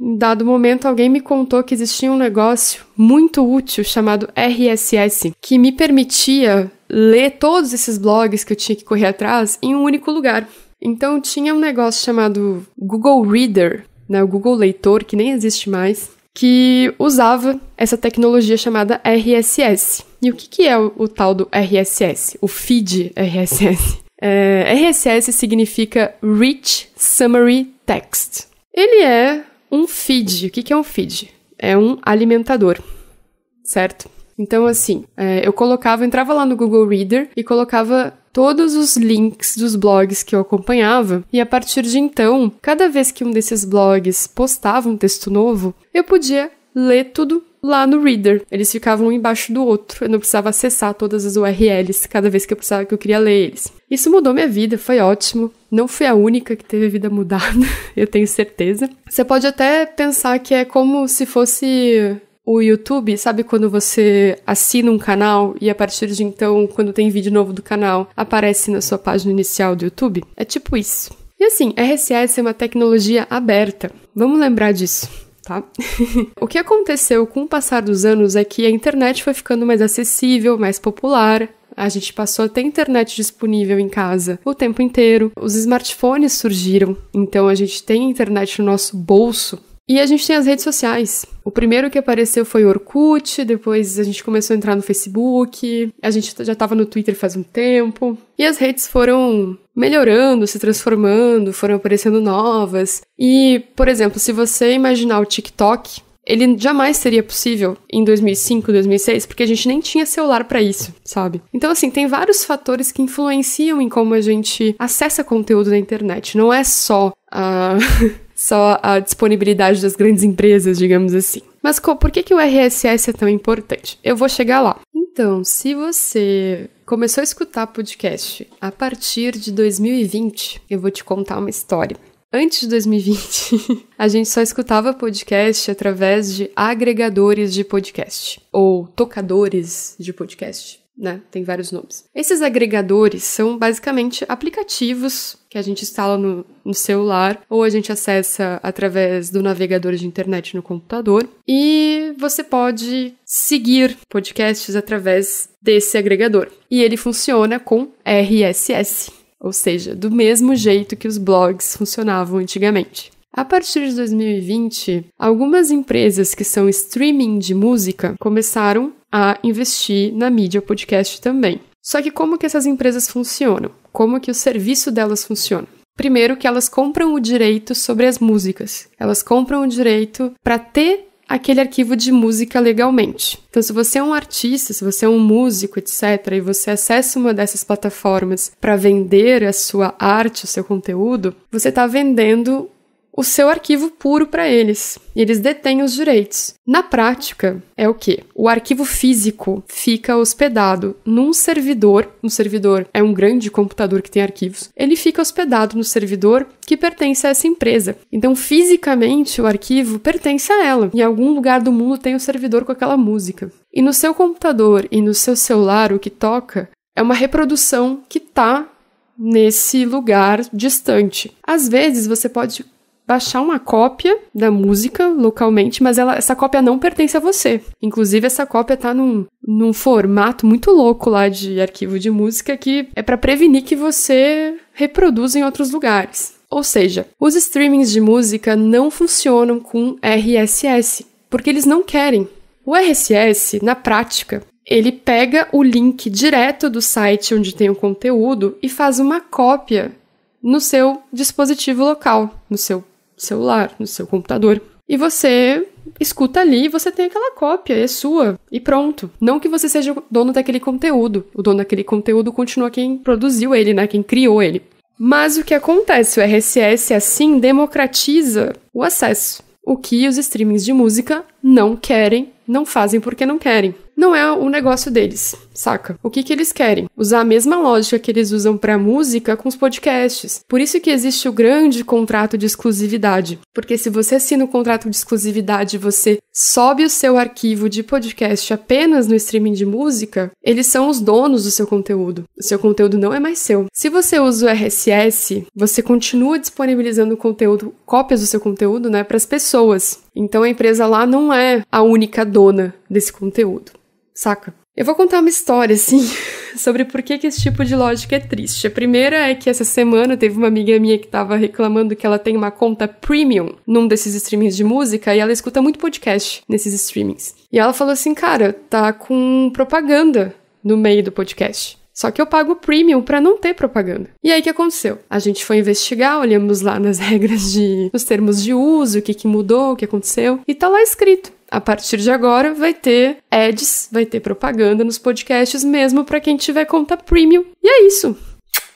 em dado momento, alguém me contou que existia um negócio muito útil chamado RSS, que me permitia ler todos esses blogs que eu tinha que correr atrás em um único lugar. Então tinha um negócio chamado Google Reader, né, o Google Leitor, que nem existe mais, que usava essa tecnologia chamada RSS. E o que, que é o, o tal do RSS? O feed RSS. É, RSS significa Rich Summary Text. Ele é um feed. O que, que é um feed? É um alimentador, certo? Então, assim, é, eu colocava, entrava lá no Google Reader e colocava todos os links dos blogs que eu acompanhava, e a partir de então, cada vez que um desses blogs postava um texto novo, eu podia ler tudo lá no Reader. Eles ficavam um embaixo do outro. Eu não precisava acessar todas as URLs cada vez que eu precisava que eu queria ler eles. Isso mudou minha vida, foi ótimo. Não fui a única que teve a vida mudada, eu tenho certeza. Você pode até pensar que é como se fosse o YouTube, sabe quando você assina um canal e a partir de então, quando tem vídeo novo do canal, aparece na sua página inicial do YouTube? É tipo isso. E assim, RSS é uma tecnologia aberta. Vamos lembrar disso. Tá? o que aconteceu com o passar dos anos é que a internet foi ficando mais acessível, mais popular, a gente passou a ter internet disponível em casa o tempo inteiro. Os smartphones surgiram, então a gente tem internet no nosso bolso e a gente tem as redes sociais. O primeiro que apareceu foi o Orkut, depois a gente começou a entrar no Facebook, a gente já estava no Twitter faz um tempo. E as redes foram melhorando, se transformando, foram aparecendo novas. E, por exemplo, se você imaginar o TikTok, ele jamais seria possível em 2005, 2006, porque a gente nem tinha celular para isso, sabe? Então, assim, tem vários fatores que influenciam em como a gente acessa conteúdo na internet. Não é só a. só a disponibilidade das grandes empresas, digamos assim. Mas por que, que o RSS é tão importante? Eu vou chegar lá. Então, se você começou a escutar podcast a partir de 2020, eu vou te contar uma história. Antes de 2020, a gente só escutava podcast através de agregadores de podcast ou tocadores de podcast né? Tem vários nomes. Esses agregadores são basicamente aplicativos que a gente instala no, no, celular ou a gente acessa através do navegador de internet no computador. E você pode seguir podcasts através desse agregador. E ele funciona com RSS, ou seja, do mesmo jeito que os blogs funcionavam antigamente. A partir de 2020, algumas empresas que são streaming de música começaram a investir na mídia podcast também. Só que como que essas empresas funcionam? Como que o serviço delas funciona? Primeiro que elas compram o direito sobre as músicas. Elas compram o direito para ter aquele arquivo de música legalmente. Então, se você é um artista, se você é um músico, etc., e você acessa uma dessas plataformas para vender a sua arte, o seu conteúdo, você está vendendo o seu arquivo puro para eles. Eles detêm os direitos. Na prática, é o que? O arquivo físico fica hospedado num servidor. Um servidor é um grande computador que tem arquivos. Ele fica hospedado no servidor que pertence a essa empresa. Então, fisicamente, o arquivo pertence a ela. Em algum lugar do mundo tem um servidor com aquela música. E no seu computador e no seu celular, o que toca é uma reprodução que está nesse lugar distante. Às vezes, você pode baixar uma cópia da música localmente, mas ela, essa cópia não pertence a você. Inclusive, essa cópia tá num, num formato muito louco lá de arquivo de música que é para prevenir que você reproduza em outros lugares. Ou seja, os streamings de música não funcionam com RSS, porque eles não querem. O RSS, na prática, ele pega o link direto do site onde tem o conteúdo e faz uma cópia no seu dispositivo local, no seu celular, no seu computador. E você escuta ali e você tem aquela cópia, é sua e pronto. Não que você seja o dono daquele conteúdo. O dono daquele conteúdo continua quem produziu ele, né? Quem criou ele. Mas o que acontece? O RSS assim democratiza o acesso, o que os streamings de música não querem, não fazem porque não querem não é o negócio deles, saca? O que, que eles querem? Usar a mesma lógica que eles usam para música com os podcasts. Por isso que existe o grande contrato de exclusividade. Porque se você assina o um contrato de exclusividade e você sobe o seu arquivo de podcast apenas no streaming de música, eles são os donos do seu conteúdo. O seu conteúdo não é mais seu. Se você usa o RSS, você continua disponibilizando conteúdo, cópias do seu conteúdo, né, para as pessoas. Então a empresa lá não é a única dona desse conteúdo saca? Eu vou contar uma história, assim, sobre por que, que esse tipo de lógica é triste. A primeira é que essa semana teve uma amiga minha que estava reclamando que ela tem uma conta premium num desses streamings de música e ela escuta muito podcast nesses streamings. E ela falou assim, cara, tá com propaganda no meio do podcast. Só que eu pago premium para não ter propaganda. E aí o que aconteceu? A gente foi investigar, olhamos lá nas regras de, nos termos de uso, o que que mudou, o que aconteceu, e tá lá escrito a partir de agora vai ter ads, vai ter propaganda nos podcasts mesmo para quem tiver conta premium. E é isso.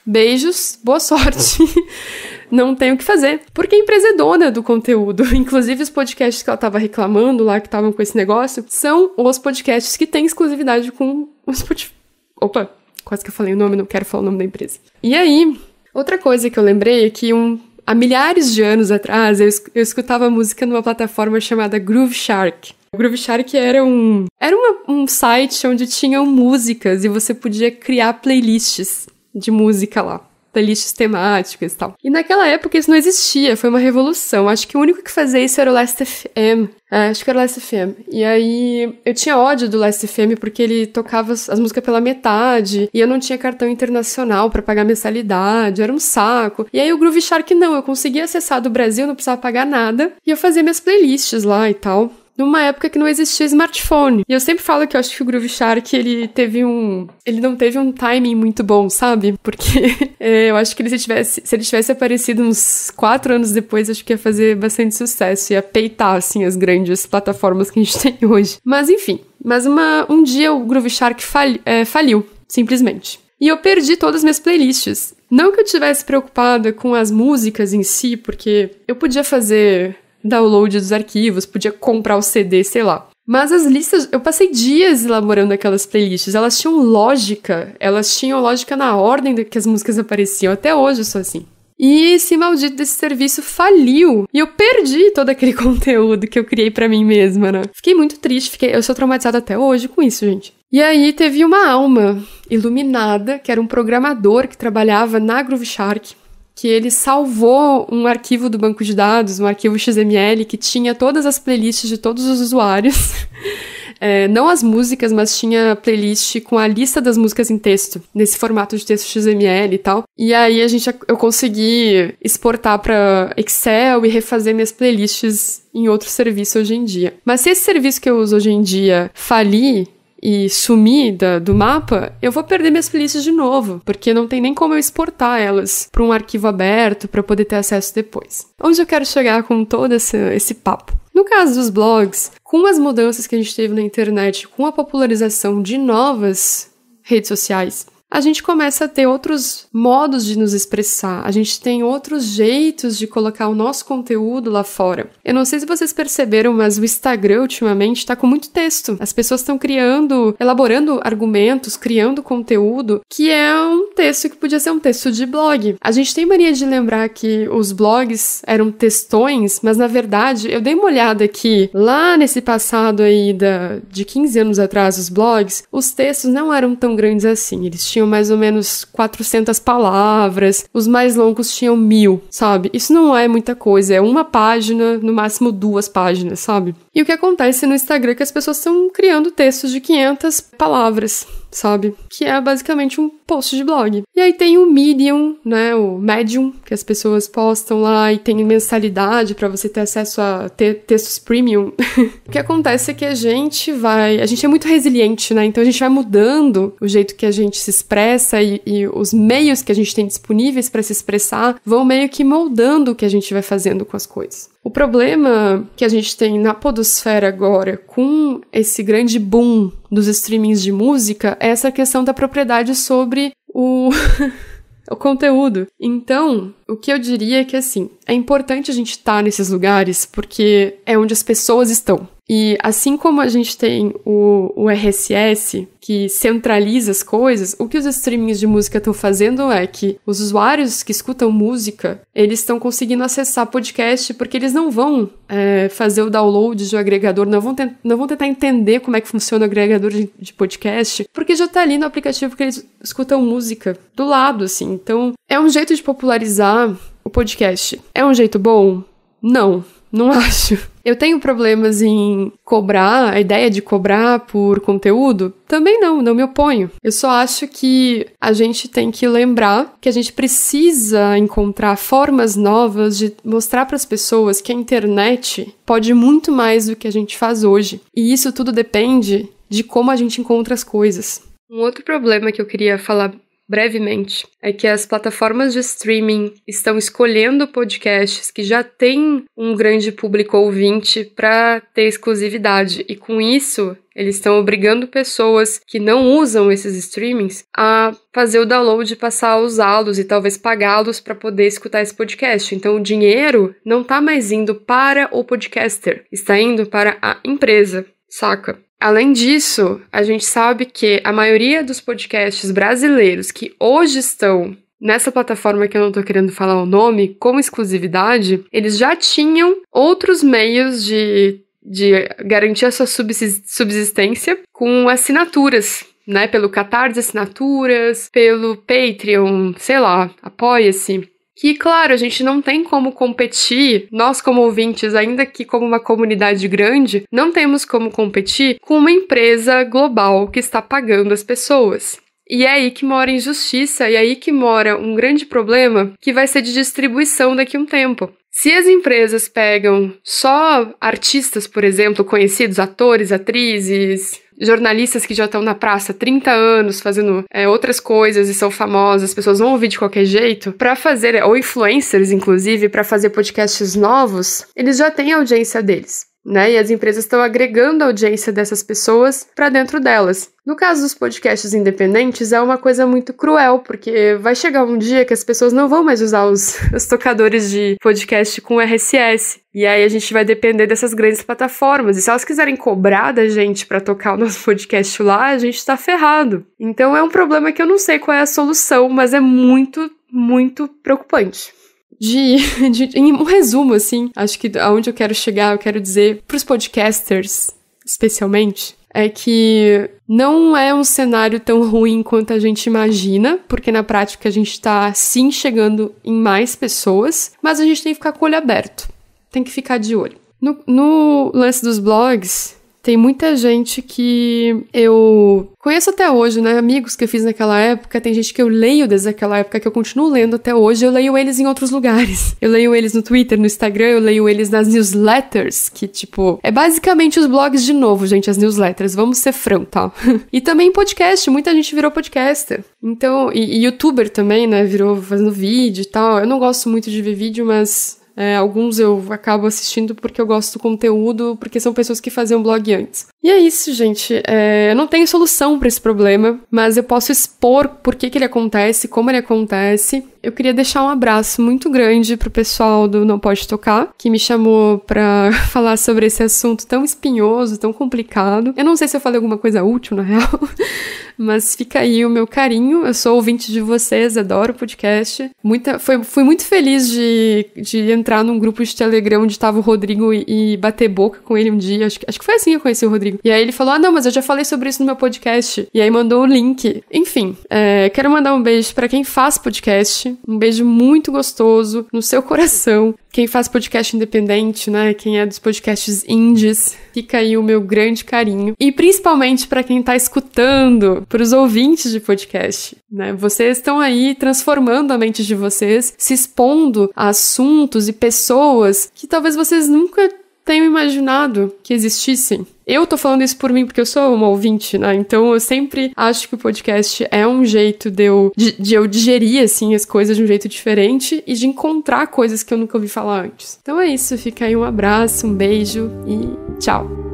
Beijos, boa sorte. não tem o que fazer. Porque a empresa é dona do conteúdo. Inclusive, os podcasts que ela estava reclamando lá, que estavam com esse negócio, são os podcasts que têm exclusividade com o Spotify. Opa, quase que eu falei o nome, não quero falar o nome da empresa. E aí, outra coisa que eu lembrei é que um há milhares de anos atrás, eu, eu escutava música numa plataforma chamada Groove Shark. O Groove Shark era um, era uma, um site onde tinham músicas e você podia criar playlists de música lá playlists temáticas e tal. E naquela época isso não existia, foi uma revolução. Acho que o único que fazia isso era o Last FM. É, acho que era o Last FM. E aí eu tinha ódio do Last FM porque ele tocava as músicas pela metade e eu não tinha cartão internacional para pagar mensalidade, era um saco. E aí o Groove Shark não, eu conseguia acessar do Brasil, não precisava pagar nada e eu fazia minhas playlists lá e tal numa época que não existia smartphone. E eu sempre falo que eu acho que o Groove Shark, ele teve um... Ele não teve um timing muito bom, sabe? Porque é, eu acho que ele se, tivesse, se ele tivesse aparecido uns quatro anos depois, acho que ia fazer bastante sucesso. Ia peitar, assim, as grandes plataformas que a gente tem hoje. Mas, enfim. Mas uma, um dia o Groove Shark fali, é, faliu, simplesmente. E eu perdi todas as minhas playlists. Não que eu tivesse preocupada com as músicas em si, porque eu podia fazer download dos arquivos, podia comprar o CD, sei lá. Mas as listas, eu passei dias elaborando aquelas playlists. Elas tinham lógica, elas tinham lógica na ordem que as músicas apareciam. Até hoje eu sou assim. E esse maldito desse serviço faliu e eu perdi todo aquele conteúdo que eu criei para mim mesma, né? Fiquei muito triste, fiquei, eu sou traumatizada até hoje com isso, gente. E aí teve uma alma iluminada, que era um programador que trabalhava na Groove Shark, que ele salvou um arquivo do banco de dados, um arquivo XML que tinha todas as playlists de todos os usuários. É, não as músicas, mas tinha playlist com a lista das músicas em texto, nesse formato de texto XML e tal. E aí a gente eu consegui exportar para Excel e refazer minhas playlists em outro serviço hoje em dia. Mas se esse serviço que eu uso hoje em dia falir, e sumir da, do mapa, eu vou perder minhas playlists de novo, porque não tem nem como eu exportar elas para um arquivo aberto para poder ter acesso depois. Onde eu quero chegar com todo esse, esse papo? No caso dos blogs, com as mudanças que a gente teve na internet, com a popularização de novas redes sociais, a gente começa a ter outros modos de nos expressar, a gente tem outros jeitos de colocar o nosso conteúdo lá fora. Eu não sei se vocês perceberam, mas o Instagram ultimamente está com muito texto. As pessoas estão criando, elaborando argumentos, criando conteúdo, que é um texto que podia ser um texto de blog. A gente tem mania de lembrar que os blogs eram textões, mas na verdade, eu dei uma olhada aqui, lá nesse passado aí da, de 15 anos atrás, os blogs, os textos não eram tão grandes assim, eles tinham tinham mais ou menos 400 palavras, os mais longos tinham mil, sabe? Isso não é muita coisa, é uma página, no máximo duas páginas, sabe? E o que acontece no Instagram é que as pessoas estão criando textos de 500 palavras sabe? Que é basicamente um post de blog. E aí tem o Medium, né? O Medium, que as pessoas postam lá e tem mensalidade para você ter acesso a te textos premium. o que acontece é que a gente vai. A gente é muito resiliente, né? Então a gente vai mudando o jeito que a gente se expressa e, e os meios que a gente tem disponíveis para se expressar vão meio que moldando o que a gente vai fazendo com as coisas. O problema que a gente tem na podosfera agora com esse grande boom dos streamings de música é essa questão da propriedade sobre o o conteúdo. Então, o que eu diria é que assim, é importante a gente estar tá nesses lugares porque é onde as pessoas estão. E assim como a gente tem o, o RSS, que centraliza as coisas, o que os streamings de música estão fazendo é que os usuários que escutam música, eles estão conseguindo acessar podcast porque eles não vão é, fazer o download do agregador, não vão, não vão tentar entender como é que funciona o agregador de, de podcast, porque já está ali no aplicativo que eles escutam música do lado, assim. Então, é um jeito de popularizar o podcast. É um jeito bom? Não, não acho. Eu tenho problemas em cobrar, a ideia de cobrar por conteúdo? Também não, não me oponho. Eu só acho que a gente tem que lembrar que a gente precisa encontrar formas novas de mostrar para as pessoas que a internet pode muito mais do que a gente faz hoje. E isso tudo depende de como a gente encontra as coisas. Um outro problema que eu queria falar brevemente é que as plataformas de streaming estão escolhendo podcasts que já têm um grande público ouvinte para ter exclusividade e com isso eles estão obrigando pessoas que não usam esses streamings a fazer o download, passar a usá-los e talvez pagá-los para poder escutar esse podcast. Então o dinheiro não está mais indo para o podcaster, está indo para a empresa, saca? Além disso, a gente sabe que a maioria dos podcasts brasileiros que hoje estão nessa plataforma que eu não estou querendo falar o nome, como exclusividade, eles já tinham outros meios de, de garantir a sua subsistência com assinaturas. Né, pelo Catarse Assinaturas, pelo Patreon, sei lá, apoia-se que, claro, a gente não tem como competir, nós como ouvintes, ainda que como uma comunidade grande, não temos como competir com uma empresa global que está pagando as pessoas. E é aí que mora injustiça, e é aí que mora um grande problema que vai ser de distribuição daqui a um tempo. Se as empresas pegam só artistas, por exemplo, conhecidos, atores, atrizes, jornalistas que já estão na praça há 30 anos fazendo é, outras coisas e são famosas, as pessoas vão ouvir de qualquer jeito, para fazer, é, ou influencers, inclusive, para fazer podcasts novos, eles já têm a audiência deles né? E as empresas estão agregando a audiência dessas pessoas para dentro delas. No caso dos podcasts independentes, é uma coisa muito cruel, porque vai chegar um dia que as pessoas não vão mais usar os, os tocadores de podcast com RSS. E aí a gente vai depender dessas grandes plataformas. E se elas quiserem cobrar da gente para tocar o nosso podcast lá, a gente está ferrado. Então é um problema que eu não sei qual é a solução, mas é muito, muito preocupante de, de, em um resumo, assim, acho que aonde eu quero chegar, eu quero dizer para os podcasters, especialmente, é que não é um cenário tão ruim quanto a gente imagina, porque na prática a gente está sim chegando em mais pessoas, mas a gente tem que ficar com o olho aberto, tem que ficar de olho. No, no lance dos blogs, tem muita gente que eu conheço até hoje, né? Amigos que eu fiz naquela época, tem gente que eu leio desde aquela época, que eu continuo lendo até hoje, eu leio eles em outros lugares. Eu leio eles no Twitter, no Instagram, eu leio eles nas newsletters, que, tipo, é basicamente os blogs de novo, gente, as newsletters. Vamos ser frão, tá? e também podcast, muita gente virou podcaster. Então, e, e youtuber também, né? Virou fazendo vídeo e tal. Eu não gosto muito de ver vídeo, mas é, alguns eu acabo assistindo porque eu gosto do conteúdo, porque são pessoas que faziam blog antes. E é isso, gente. É, eu não tenho solução para esse problema, mas eu posso expor por que, que ele acontece, como ele acontece, eu queria deixar um abraço muito grande pro pessoal do Não Pode Tocar, que me chamou para falar sobre esse assunto tão espinhoso, tão complicado. Eu não sei se eu falei alguma coisa útil, na real, mas fica aí o meu carinho. Eu sou ouvinte de vocês, adoro o podcast. Muita, foi, fui muito feliz de, de entrar num grupo de Telegram onde tava o Rodrigo e, e bater boca com ele um dia. Acho, acho que foi assim que eu conheci o Rodrigo. E aí ele falou: Ah, não, mas eu já falei sobre isso no meu podcast. E aí mandou o link. Enfim, é, quero mandar um beijo para quem faz podcast um beijo muito gostoso no seu coração. Quem faz podcast independente, né? Quem é dos podcasts indies, fica aí o meu grande carinho. E principalmente para quem tá escutando, para os ouvintes de podcast, né? Vocês estão aí transformando a mente de vocês, se expondo a assuntos e pessoas que talvez vocês nunca tenho imaginado que existissem. Eu tô falando isso por mim porque eu sou uma ouvinte, né? Então eu sempre acho que o podcast é um jeito de eu, de, de, eu digerir, assim, as coisas de um jeito diferente e de encontrar coisas que eu nunca ouvi falar antes. Então é isso, fica aí um abraço, um beijo e tchau!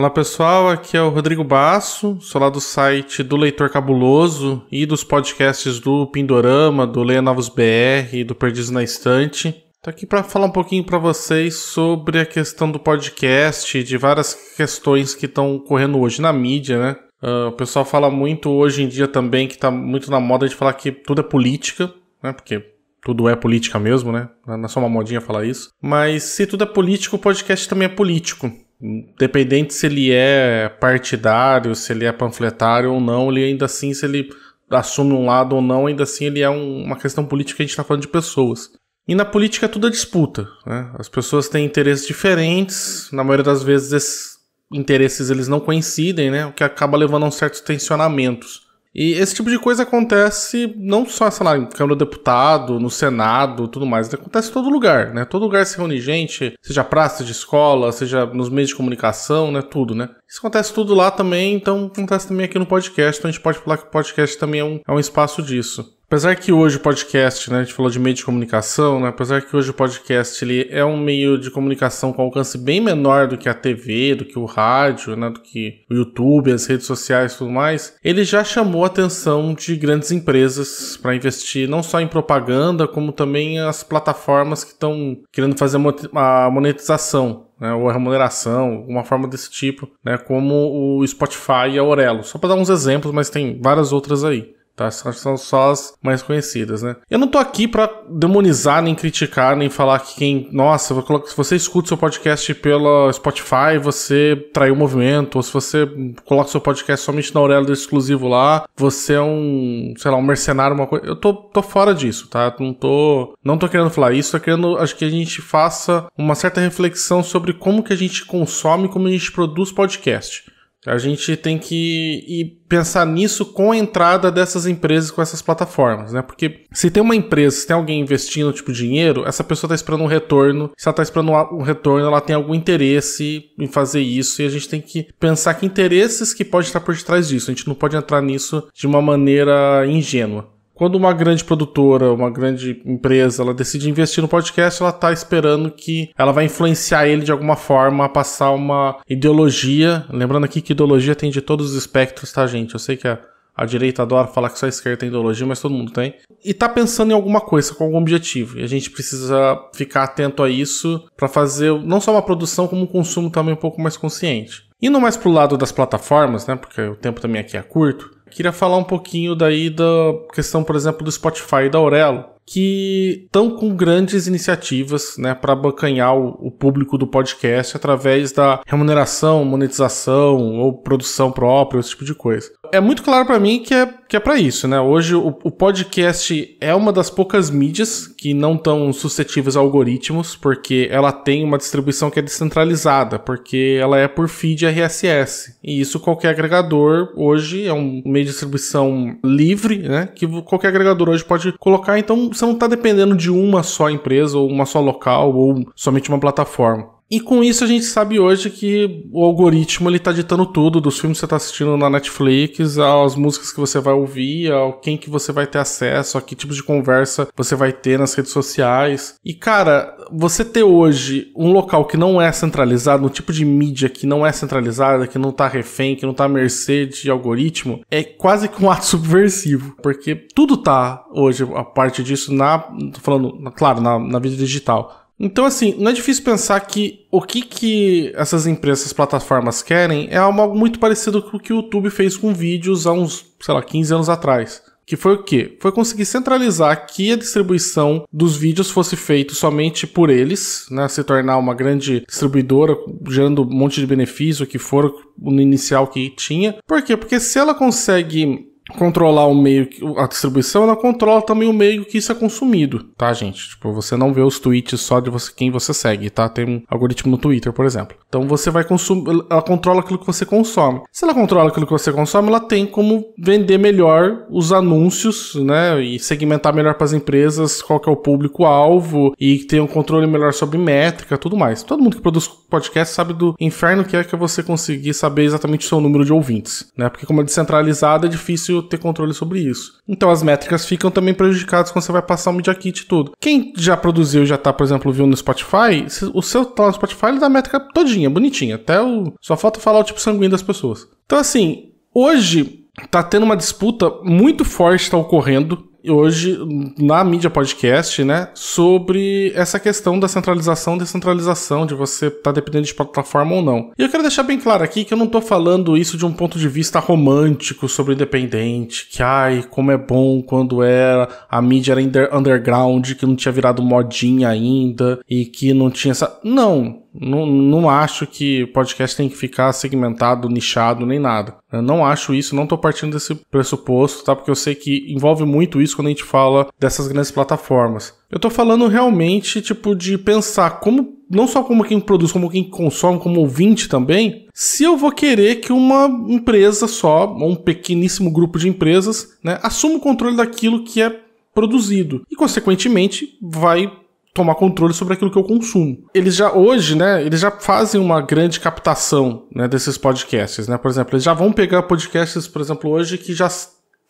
Olá pessoal, aqui é o Rodrigo Basso, sou lá do site do Leitor Cabuloso e dos podcasts do Pindorama, do Leia Novos BR e do Perdidos na Estante. Tô aqui para falar um pouquinho para vocês sobre a questão do podcast, de várias questões que estão correndo hoje na mídia, né? Uh, o pessoal fala muito hoje em dia também que tá muito na moda de falar que tudo é política, né? Porque tudo é política mesmo, né? Não é só uma modinha falar isso. Mas se tudo é político, o podcast também é político. Independente se ele é partidário, se ele é panfletário ou não, ele ainda assim, se ele assume um lado ou não, ainda assim ele é um, uma questão política que a gente está falando de pessoas. E na política é tudo é disputa. Né? As pessoas têm interesses diferentes, na maioria das vezes esses interesses eles não coincidem, né? o que acaba levando a um certos tensionamentos. E esse tipo de coisa acontece não só, sei lá, em Câmara do Deputado, no Senado, tudo mais. Acontece em todo lugar, né? Todo lugar se reúne gente, seja praça de escola, seja nos meios de comunicação, né? Tudo, né? Isso acontece tudo lá também, então acontece também aqui no podcast. Então a gente pode falar que o podcast também é um, é um espaço disso. Apesar que hoje o podcast, né, a gente falou de meio de comunicação, né, apesar que hoje o podcast ele é um meio de comunicação com alcance bem menor do que a TV, do que o rádio, né, do que o YouTube, as redes sociais e tudo mais, ele já chamou a atenção de grandes empresas para investir não só em propaganda, como também as plataformas que estão querendo fazer a monetização né, ou a remuneração, alguma forma desse tipo, né, como o Spotify e a Orelo. Só para dar uns exemplos, mas tem várias outras aí tá? Essas são só as mais conhecidas, né? Eu não tô aqui para demonizar, nem criticar, nem falar que quem. Nossa, se você escuta seu podcast pela Spotify, você traiu o movimento, ou se você coloca seu podcast somente na orelha do exclusivo lá, você é um, sei lá, um mercenário, uma coisa. Eu tô, tô fora disso, tá? Não tô. Não tô querendo falar isso, tô querendo. Acho que a gente faça uma certa reflexão sobre como que a gente consome, como a gente produz podcast. A gente tem que ir pensar nisso com a entrada dessas empresas com essas plataformas, né? Porque se tem uma empresa, se tem alguém investindo tipo dinheiro, essa pessoa está esperando um retorno. Se ela está esperando um retorno, ela tem algum interesse em fazer isso e a gente tem que pensar que interesses que pode estar por detrás disso. A gente não pode entrar nisso de uma maneira ingênua. Quando uma grande produtora, uma grande empresa, ela decide investir no podcast, ela está esperando que ela vai influenciar ele de alguma forma, passar uma ideologia. Lembrando aqui que ideologia tem de todos os espectros, tá, gente? Eu sei que a a direita adora falar que só a esquerda tem ideologia, mas todo mundo tem. E tá pensando em alguma coisa, com algum objetivo. E a gente precisa ficar atento a isso para fazer não só uma produção, como um consumo também um pouco mais consciente. Indo mais pro lado das plataformas, né? Porque o tempo também aqui é curto. Queria falar um pouquinho daí da questão, por exemplo, do Spotify e da Aurelo, que estão com grandes iniciativas né, para abacanhar o, o, público do podcast através da remuneração, monetização ou produção própria, esse tipo de coisa é muito claro para mim que é, que é para isso, né? Hoje o, o, podcast é uma das poucas mídias que não estão suscetíveis a algoritmos, porque ela tem uma distribuição que é descentralizada, porque ela é por feed RSS. E isso qualquer agregador hoje é um meio de distribuição livre, né? Que qualquer agregador hoje pode colocar, então você não está dependendo de uma só empresa, ou uma só local, ou somente uma plataforma. E com isso a gente sabe hoje que o algoritmo ele tá ditando tudo, dos filmes que você está assistindo na Netflix, às músicas que você vai ouvir, ao quem que você vai ter acesso, a que tipo de conversa você vai ter nas redes sociais. E cara, você ter hoje um local que não é centralizado, um tipo de mídia que não é centralizada, que não está refém, que não está à mercê de algoritmo, é quase que um ato subversivo, porque tudo tá hoje a parte disso na, falando, claro, na, na vida digital então, assim, não é difícil pensar que o que, que essas empresas, essas plataformas querem é algo muito parecido com o que o YouTube fez com vídeos há uns, sei lá, 15 anos atrás. Que foi o quê? Foi conseguir centralizar que a distribuição dos vídeos fosse feita somente por eles, né? Se tornar uma grande distribuidora, gerando um monte de benefício que for no inicial que tinha. Por quê? Porque se ela consegue controlar o meio, que, a distribuição, ela controla também o meio que isso é consumido, tá, gente? Tipo, você não vê os tweets só de você, quem você segue, tá? Tem um algoritmo no Twitter, por exemplo. Então você vai consumir, ela controla aquilo que você consome. Se ela controla aquilo que você consome, ela tem como vender melhor os anúncios, né? E segmentar melhor para as empresas qual que é o público-alvo e ter um controle melhor sobre métrica, tudo mais. Todo mundo que produz podcast sabe do inferno que é que é você conseguir saber exatamente o seu número de ouvintes, né? Porque como é descentralizado, é difícil ter controle sobre isso. Então as métricas ficam também prejudicadas quando você vai passar o Media Kit e tudo. Quem já produziu, já tá, por exemplo, viu no Spotify, o seu tá no Spotify ele dá a métrica todinha, bonitinha. Até o. Só falta falar o tipo sanguíneo das pessoas. Então, assim, hoje tá tendo uma disputa muito forte, tá ocorrendo hoje na mídia podcast, né, sobre essa questão da centralização e descentralização, de você estar tá dependendo de plataforma ou não. E eu quero deixar bem claro aqui que eu não estou falando isso de um ponto de vista romântico sobre independente, que ai, como é bom quando era a mídia era underground, que não tinha virado modinha ainda e que não tinha essa. Não. Não, não acho que podcast tem que ficar segmentado, nichado, nem nada. Eu não acho isso, não tô partindo desse pressuposto, tá? Porque eu sei que envolve muito isso quando a gente fala dessas grandes plataformas. Eu tô falando realmente, tipo, de pensar como, não só como quem produz, como quem consome, como ouvinte também, se eu vou querer que uma empresa só, um pequeníssimo grupo de empresas, né, assuma o controle daquilo que é produzido e, consequentemente, vai tomar controle sobre aquilo que eu consumo. Eles já hoje, né, eles já fazem uma grande captação, né, desses podcasts, né? Por exemplo, eles já vão pegar podcasts, por exemplo, hoje que já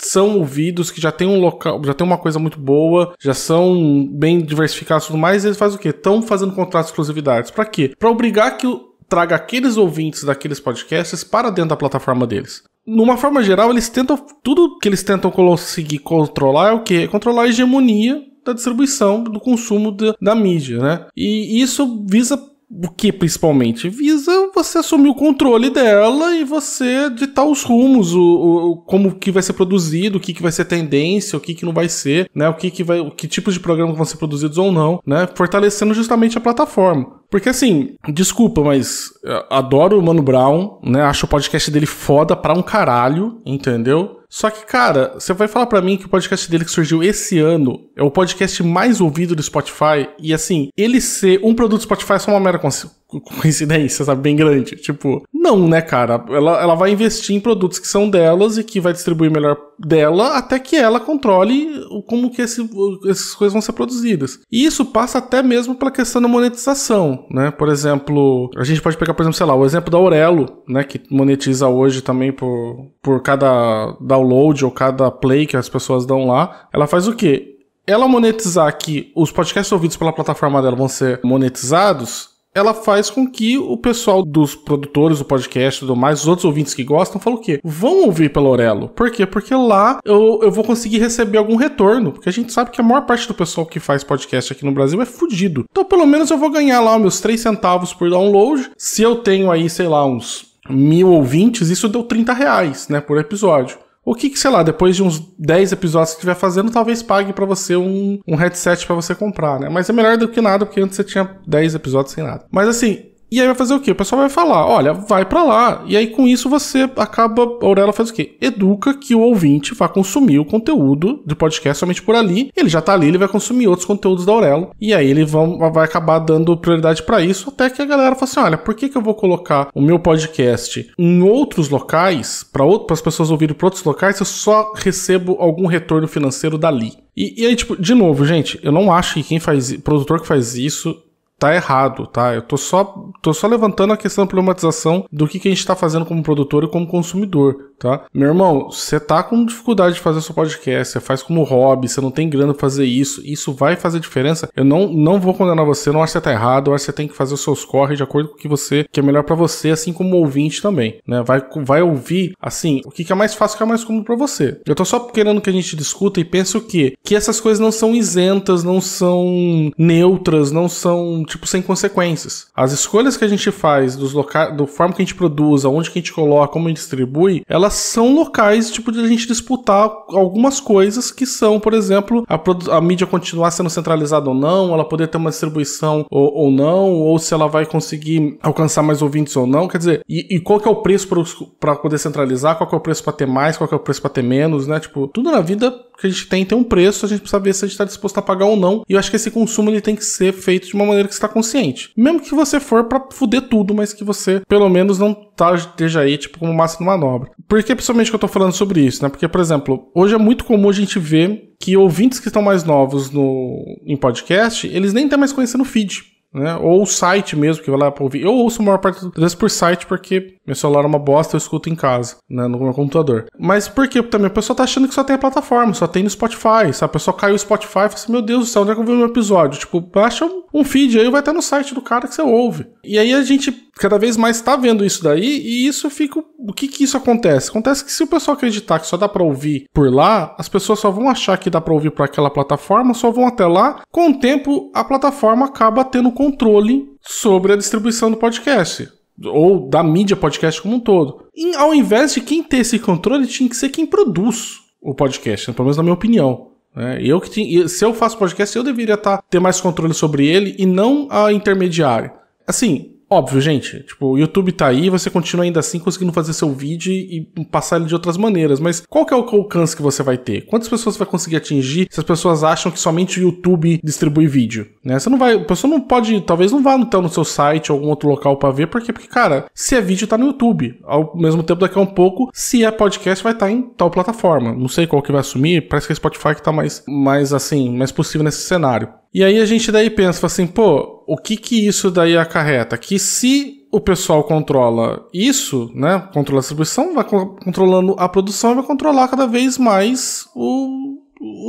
são ouvidos, que já tem um local, já tem uma coisa muito boa, já são bem diversificados e tudo mais, eles fazem o quê? Estão fazendo contratos de exclusividades. Para quê? Para obrigar que traga aqueles ouvintes daqueles podcasts para dentro da plataforma deles. Numa forma geral, eles tentam tudo que eles tentam conseguir controlar é o quê? É controlar a hegemonia da distribuição, do consumo de, da mídia, né? E isso visa o que principalmente? Visa você assumir o controle dela e você ditar os rumos, o, o, como que vai ser produzido, o que, que vai ser tendência, o que, que não vai ser, né? O que, que vai. O que tipos de programas vão ser produzidos ou não, né? Fortalecendo justamente a plataforma. Porque assim, desculpa, mas adoro o Mano Brown, né? Acho o podcast dele foda pra um caralho, entendeu? Só que, cara, você vai falar para mim que o podcast dele que surgiu esse ano é o podcast mais ouvido do Spotify e, assim, ele ser um produto do Spotify é só uma mera coincidência, sabe? Bem grande. Tipo, não, né, cara? Ela, ela vai investir em produtos que são delas e que vai distribuir melhor dela até que ela controle como que esse, essas coisas vão ser produzidas. E isso passa até mesmo pela questão da monetização, né? Por exemplo, a gente pode pegar, por exemplo, sei lá, o exemplo da Aurelo, né? Que monetiza hoje também por, por cada download ou cada play que as pessoas dão lá. Ela faz o quê? Ela monetizar que os podcasts ouvidos pela plataforma dela vão ser monetizados, ela faz com que o pessoal dos produtores do podcast e tudo mais, os outros ouvintes que gostam, falam o quê? Vão ouvir pelo Orelo. Por quê? Porque lá eu, eu vou conseguir receber algum retorno. Porque a gente sabe que a maior parte do pessoal que faz podcast aqui no Brasil é fudido. Então pelo menos eu vou ganhar lá meus 3 centavos por download. Se eu tenho aí, sei lá, uns mil ouvintes, isso deu 30 reais, né, por episódio. O que, que, sei lá, depois de uns 10 episódios que estiver fazendo, talvez pague para você um, um headset para você comprar, né? Mas é melhor do que nada, porque antes você tinha 10 episódios sem nada. Mas assim, e aí vai fazer o quê? O pessoal vai falar, olha, vai para lá. E aí com isso você acaba, a Aurela faz o quê? Educa que o ouvinte vá consumir o conteúdo do podcast somente por ali. Ele já tá ali, ele vai consumir outros conteúdos da Aurela. E aí ele vão, vai acabar dando prioridade para isso, até que a galera fala assim, olha, por que, que eu vou colocar o meu podcast em outros locais, para outro, as pessoas ouvirem para outros locais, se eu só recebo algum retorno financeiro dali? E, e, aí, tipo, de novo, gente, eu não acho que quem faz, produtor que faz isso tá errado, tá? Eu tô só, tô só levantando a questão da problematização do que, que a gente tá fazendo como produtor e como consumidor, tá? Meu irmão, você tá com dificuldade de fazer seu podcast, você faz como hobby, você não tem grana pra fazer isso, isso vai fazer diferença. Eu não, não vou condenar você, não acho que você tá errado, eu acho que você tem que fazer os seus corres de acordo com o que você, que é melhor para você, assim como ouvinte também, né? Vai, vai ouvir, assim, o que, que é mais fácil, o que é mais comum para você. Eu tô só querendo que a gente discuta e pense o quê? Que essas coisas não são isentas, não são neutras, não são tipo sem consequências. As escolhas que a gente faz dos locais, do forma que a gente produz, aonde que a gente coloca, como a gente distribui, elas são locais tipo de a gente disputar algumas coisas que são, por exemplo, a, a mídia continuar sendo centralizada ou não, ela poder ter uma distribuição ou, ou, não, ou se ela vai conseguir alcançar mais ouvintes ou não. Quer dizer, e, e qual que é o preço para poder centralizar, qual que é o preço para ter mais, qual que é o preço para ter menos, né? Tipo, tudo na vida que a gente tem tem um preço, a gente precisa ver se a gente está disposto a pagar ou não. E eu acho que esse consumo ele tem que ser feito de uma maneira que está consciente. Mesmo que você for para fuder tudo, mas que você pelo menos não tá, esteja aí, tipo, como massa de manobra. Por que principalmente que eu tô falando sobre isso, né? Porque, por exemplo, hoje é muito comum a gente ver que ouvintes que estão mais novos no, em podcast, eles nem estão mais conhecendo o feed né? Ou o site mesmo, que vai lá pra ouvir. Eu ouço a maior parte das vezes por site, porque meu celular é uma bosta, eu escuto em casa, né? No meu computador. Mas por que também? A pessoa tá achando que só tem a plataforma, só tem no Spotify, sabe? A pessoa caiu o Spotify e fala assim, meu Deus do céu, onde é que eu vi o meu episódio? Tipo, baixa um feed aí, vai até no site do cara que você ouve. E aí a gente cada vez mais tá vendo isso daí, e isso fica... O que que isso acontece? Acontece que se o pessoal acreditar que só dá pra ouvir por lá, as pessoas só vão achar que dá pra ouvir por aquela plataforma, só vão até lá. Com o tempo, a plataforma acaba tendo controle sobre a distribuição do podcast ou da mídia podcast como um todo. E ao invés de quem ter esse controle, tinha que ser quem produz o podcast, né? pelo menos na minha opinião. Né? eu que tinha, se eu faço podcast, eu deveria tá, ter mais controle sobre ele e não a intermediária. Assim, Óbvio, gente. Tipo, o YouTube tá aí, você continua ainda assim conseguindo fazer seu vídeo e passar ele de outras maneiras. Mas qual que é o alcance que você vai ter? Quantas pessoas você vai conseguir atingir se as pessoas acham que somente o YouTube distribui vídeo? Né? Você não vai. A pessoa não pode. Talvez não vá então no seu site ou algum outro local para ver. Por quê? Porque, cara, se é vídeo, tá no YouTube. Ao mesmo tempo, daqui a um pouco, se é podcast, vai estar tá em tal plataforma. Não sei qual que vai assumir. Parece que é Spotify que tá mais, mais assim, mais possível nesse cenário. E aí a gente daí pensa assim, pô, o que que isso daí acarreta? Que se o pessoal controla isso, né, controla a distribuição, vai co controlando a produção, vai controlar cada vez mais o,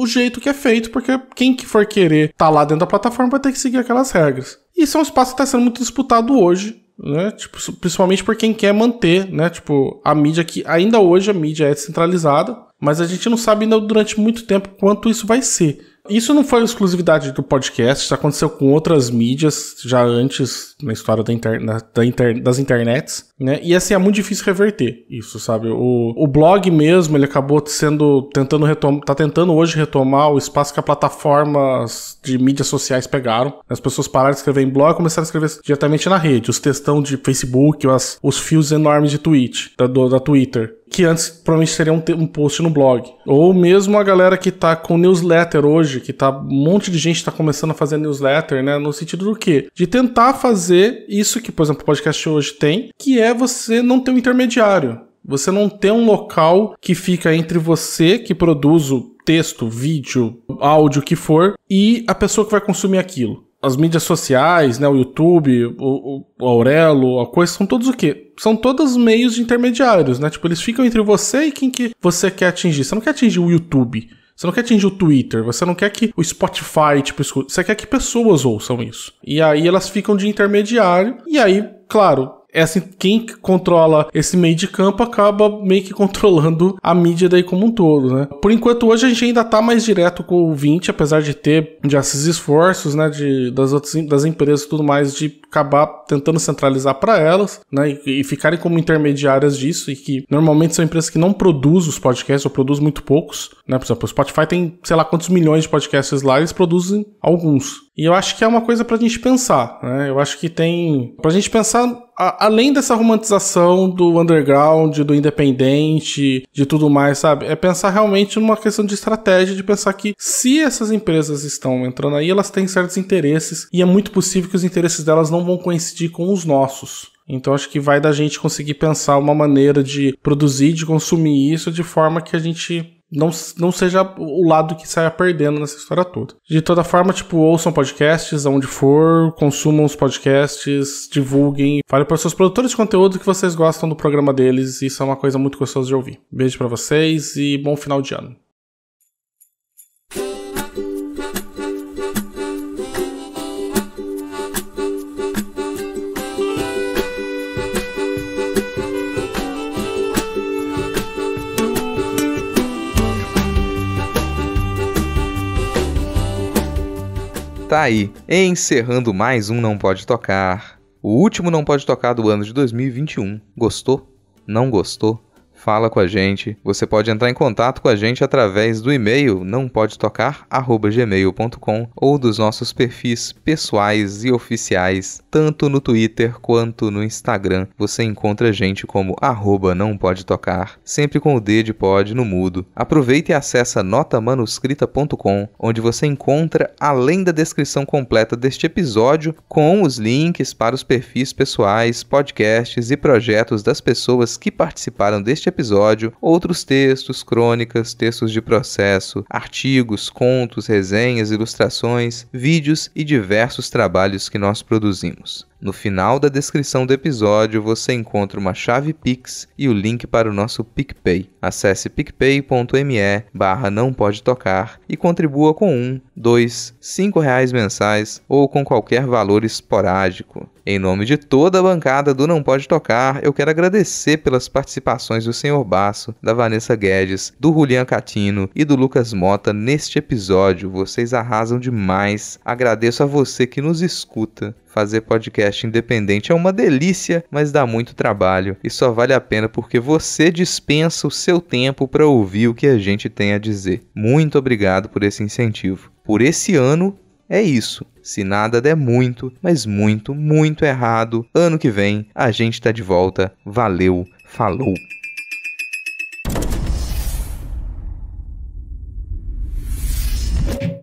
o jeito que é feito, porque quem que for querer tá lá dentro da plataforma vai ter que seguir aquelas regras. Isso é um espaço que está sendo muito disputado hoje, né? Tipo, principalmente por quem quer manter, né? Tipo, a mídia que ainda hoje a mídia é descentralizada, mas a gente não sabe ainda durante muito tempo quanto isso vai ser. Isso não foi exclusividade do podcast, isso aconteceu com outras mídias já antes na história da inter, da inter, das internets, né? E assim, é muito difícil reverter isso, sabe? O, o blog mesmo, ele acabou sendo, tentando retomar, tá tentando hoje retomar o espaço que as plataformas de mídias sociais pegaram. As pessoas pararam de escrever em blog e começaram a escrever diretamente na rede, os textão de Facebook, as, os fios enormes de tweet, da, do, da Twitter que antes provavelmente seria um, um post no blog. Ou mesmo a galera que tá com newsletter hoje, que tá um monte de gente tá começando a fazer newsletter, né? No sentido do quê? De tentar fazer isso que, por exemplo, o podcast hoje tem, que é você não ter um intermediário. Você não ter um local que fica entre você, que produz o texto, vídeo, áudio, o que for, e a pessoa que vai consumir aquilo as mídias sociais, né, o YouTube, o, o Aurelo, a coisa, são todos o quê? São todos meios de intermediários, né? Tipo, eles ficam entre você e quem que você quer atingir. Você não quer atingir o YouTube. Você não quer atingir o Twitter, você não quer que o Spotify, tipo, escute. Você quer que pessoas ouçam isso. E aí elas ficam de intermediário. E aí, claro, é assim, quem controla esse meio de campo acaba meio que controlando a mídia daí como um todo, né? Por enquanto, hoje a gente ainda tá mais direto com o 20, apesar de ter já esses esforços, né, de, das outras das empresas e tudo mais, de acabar tentando centralizar para elas, né, e, e, ficarem como intermediárias disso, e que normalmente são empresas que não produzem os podcasts, ou produzem muito poucos, né? Por exemplo, o Spotify tem, sei lá, quantos milhões de podcasts lá, eles produzem alguns. E eu acho que é uma coisa pra gente pensar, né? Eu acho que tem. pra gente pensar a, além dessa romantização do underground, do independente, de tudo mais, sabe? É pensar realmente numa questão de estratégia, de pensar que se essas empresas estão entrando aí, elas têm certos interesses e é muito possível que os interesses delas não vão coincidir com os nossos. Então acho que vai da gente conseguir pensar uma maneira de produzir, de consumir isso de forma que a gente não, não seja o lado que saia perdendo nessa história toda. De toda forma, tipo, ouçam podcasts aonde for, consumam os podcasts, divulguem, falem para os seus produtores de conteúdo que vocês gostam do programa deles, isso é uma coisa muito gostosa de ouvir. Beijo para vocês e bom final de ano. tá aí. Encerrando mais um Não Pode Tocar. O último Não Pode Tocar do ano de 2021. Gostou? Não gostou? fala com a gente. Você pode entrar em contato com a gente através do e-mail não pode tocar gmail.com ou dos nossos perfis pessoais e oficiais, tanto no Twitter quanto no Instagram. Você encontra a gente como arroba não pode tocar, sempre com o D de pod no mudo. Aproveita e acessa notamanuscrita.com, onde você encontra, além da descrição completa deste episódio, com os links para os perfis pessoais, podcasts e projetos das pessoas que participaram deste episódio outros textos, crônicas, textos de processo, artigos, contos, resenhas, ilustrações, vídeos e diversos trabalhos que nós produzimos. No final da descrição do episódio você encontra uma chave Pix e o link para o nosso PicPay. Acesse picpay.me barra não pode tocar e contribua com um, dois, cinco reais mensais ou com qualquer valor esporádico. Em nome de toda a bancada do Não Pode Tocar, eu quero agradecer pelas participações do Senhor Basso, da Vanessa Guedes, do Julian Catino e do Lucas Mota neste episódio. Vocês arrasam demais. Agradeço a você que nos escuta Fazer podcast independente é uma delícia, mas dá muito trabalho e só vale a pena porque você dispensa o seu tempo para ouvir o que a gente tem a dizer. Muito obrigado por esse incentivo. Por esse ano é isso. Se nada der muito, mas muito, muito errado, ano que vem a gente está de volta. Valeu, falou!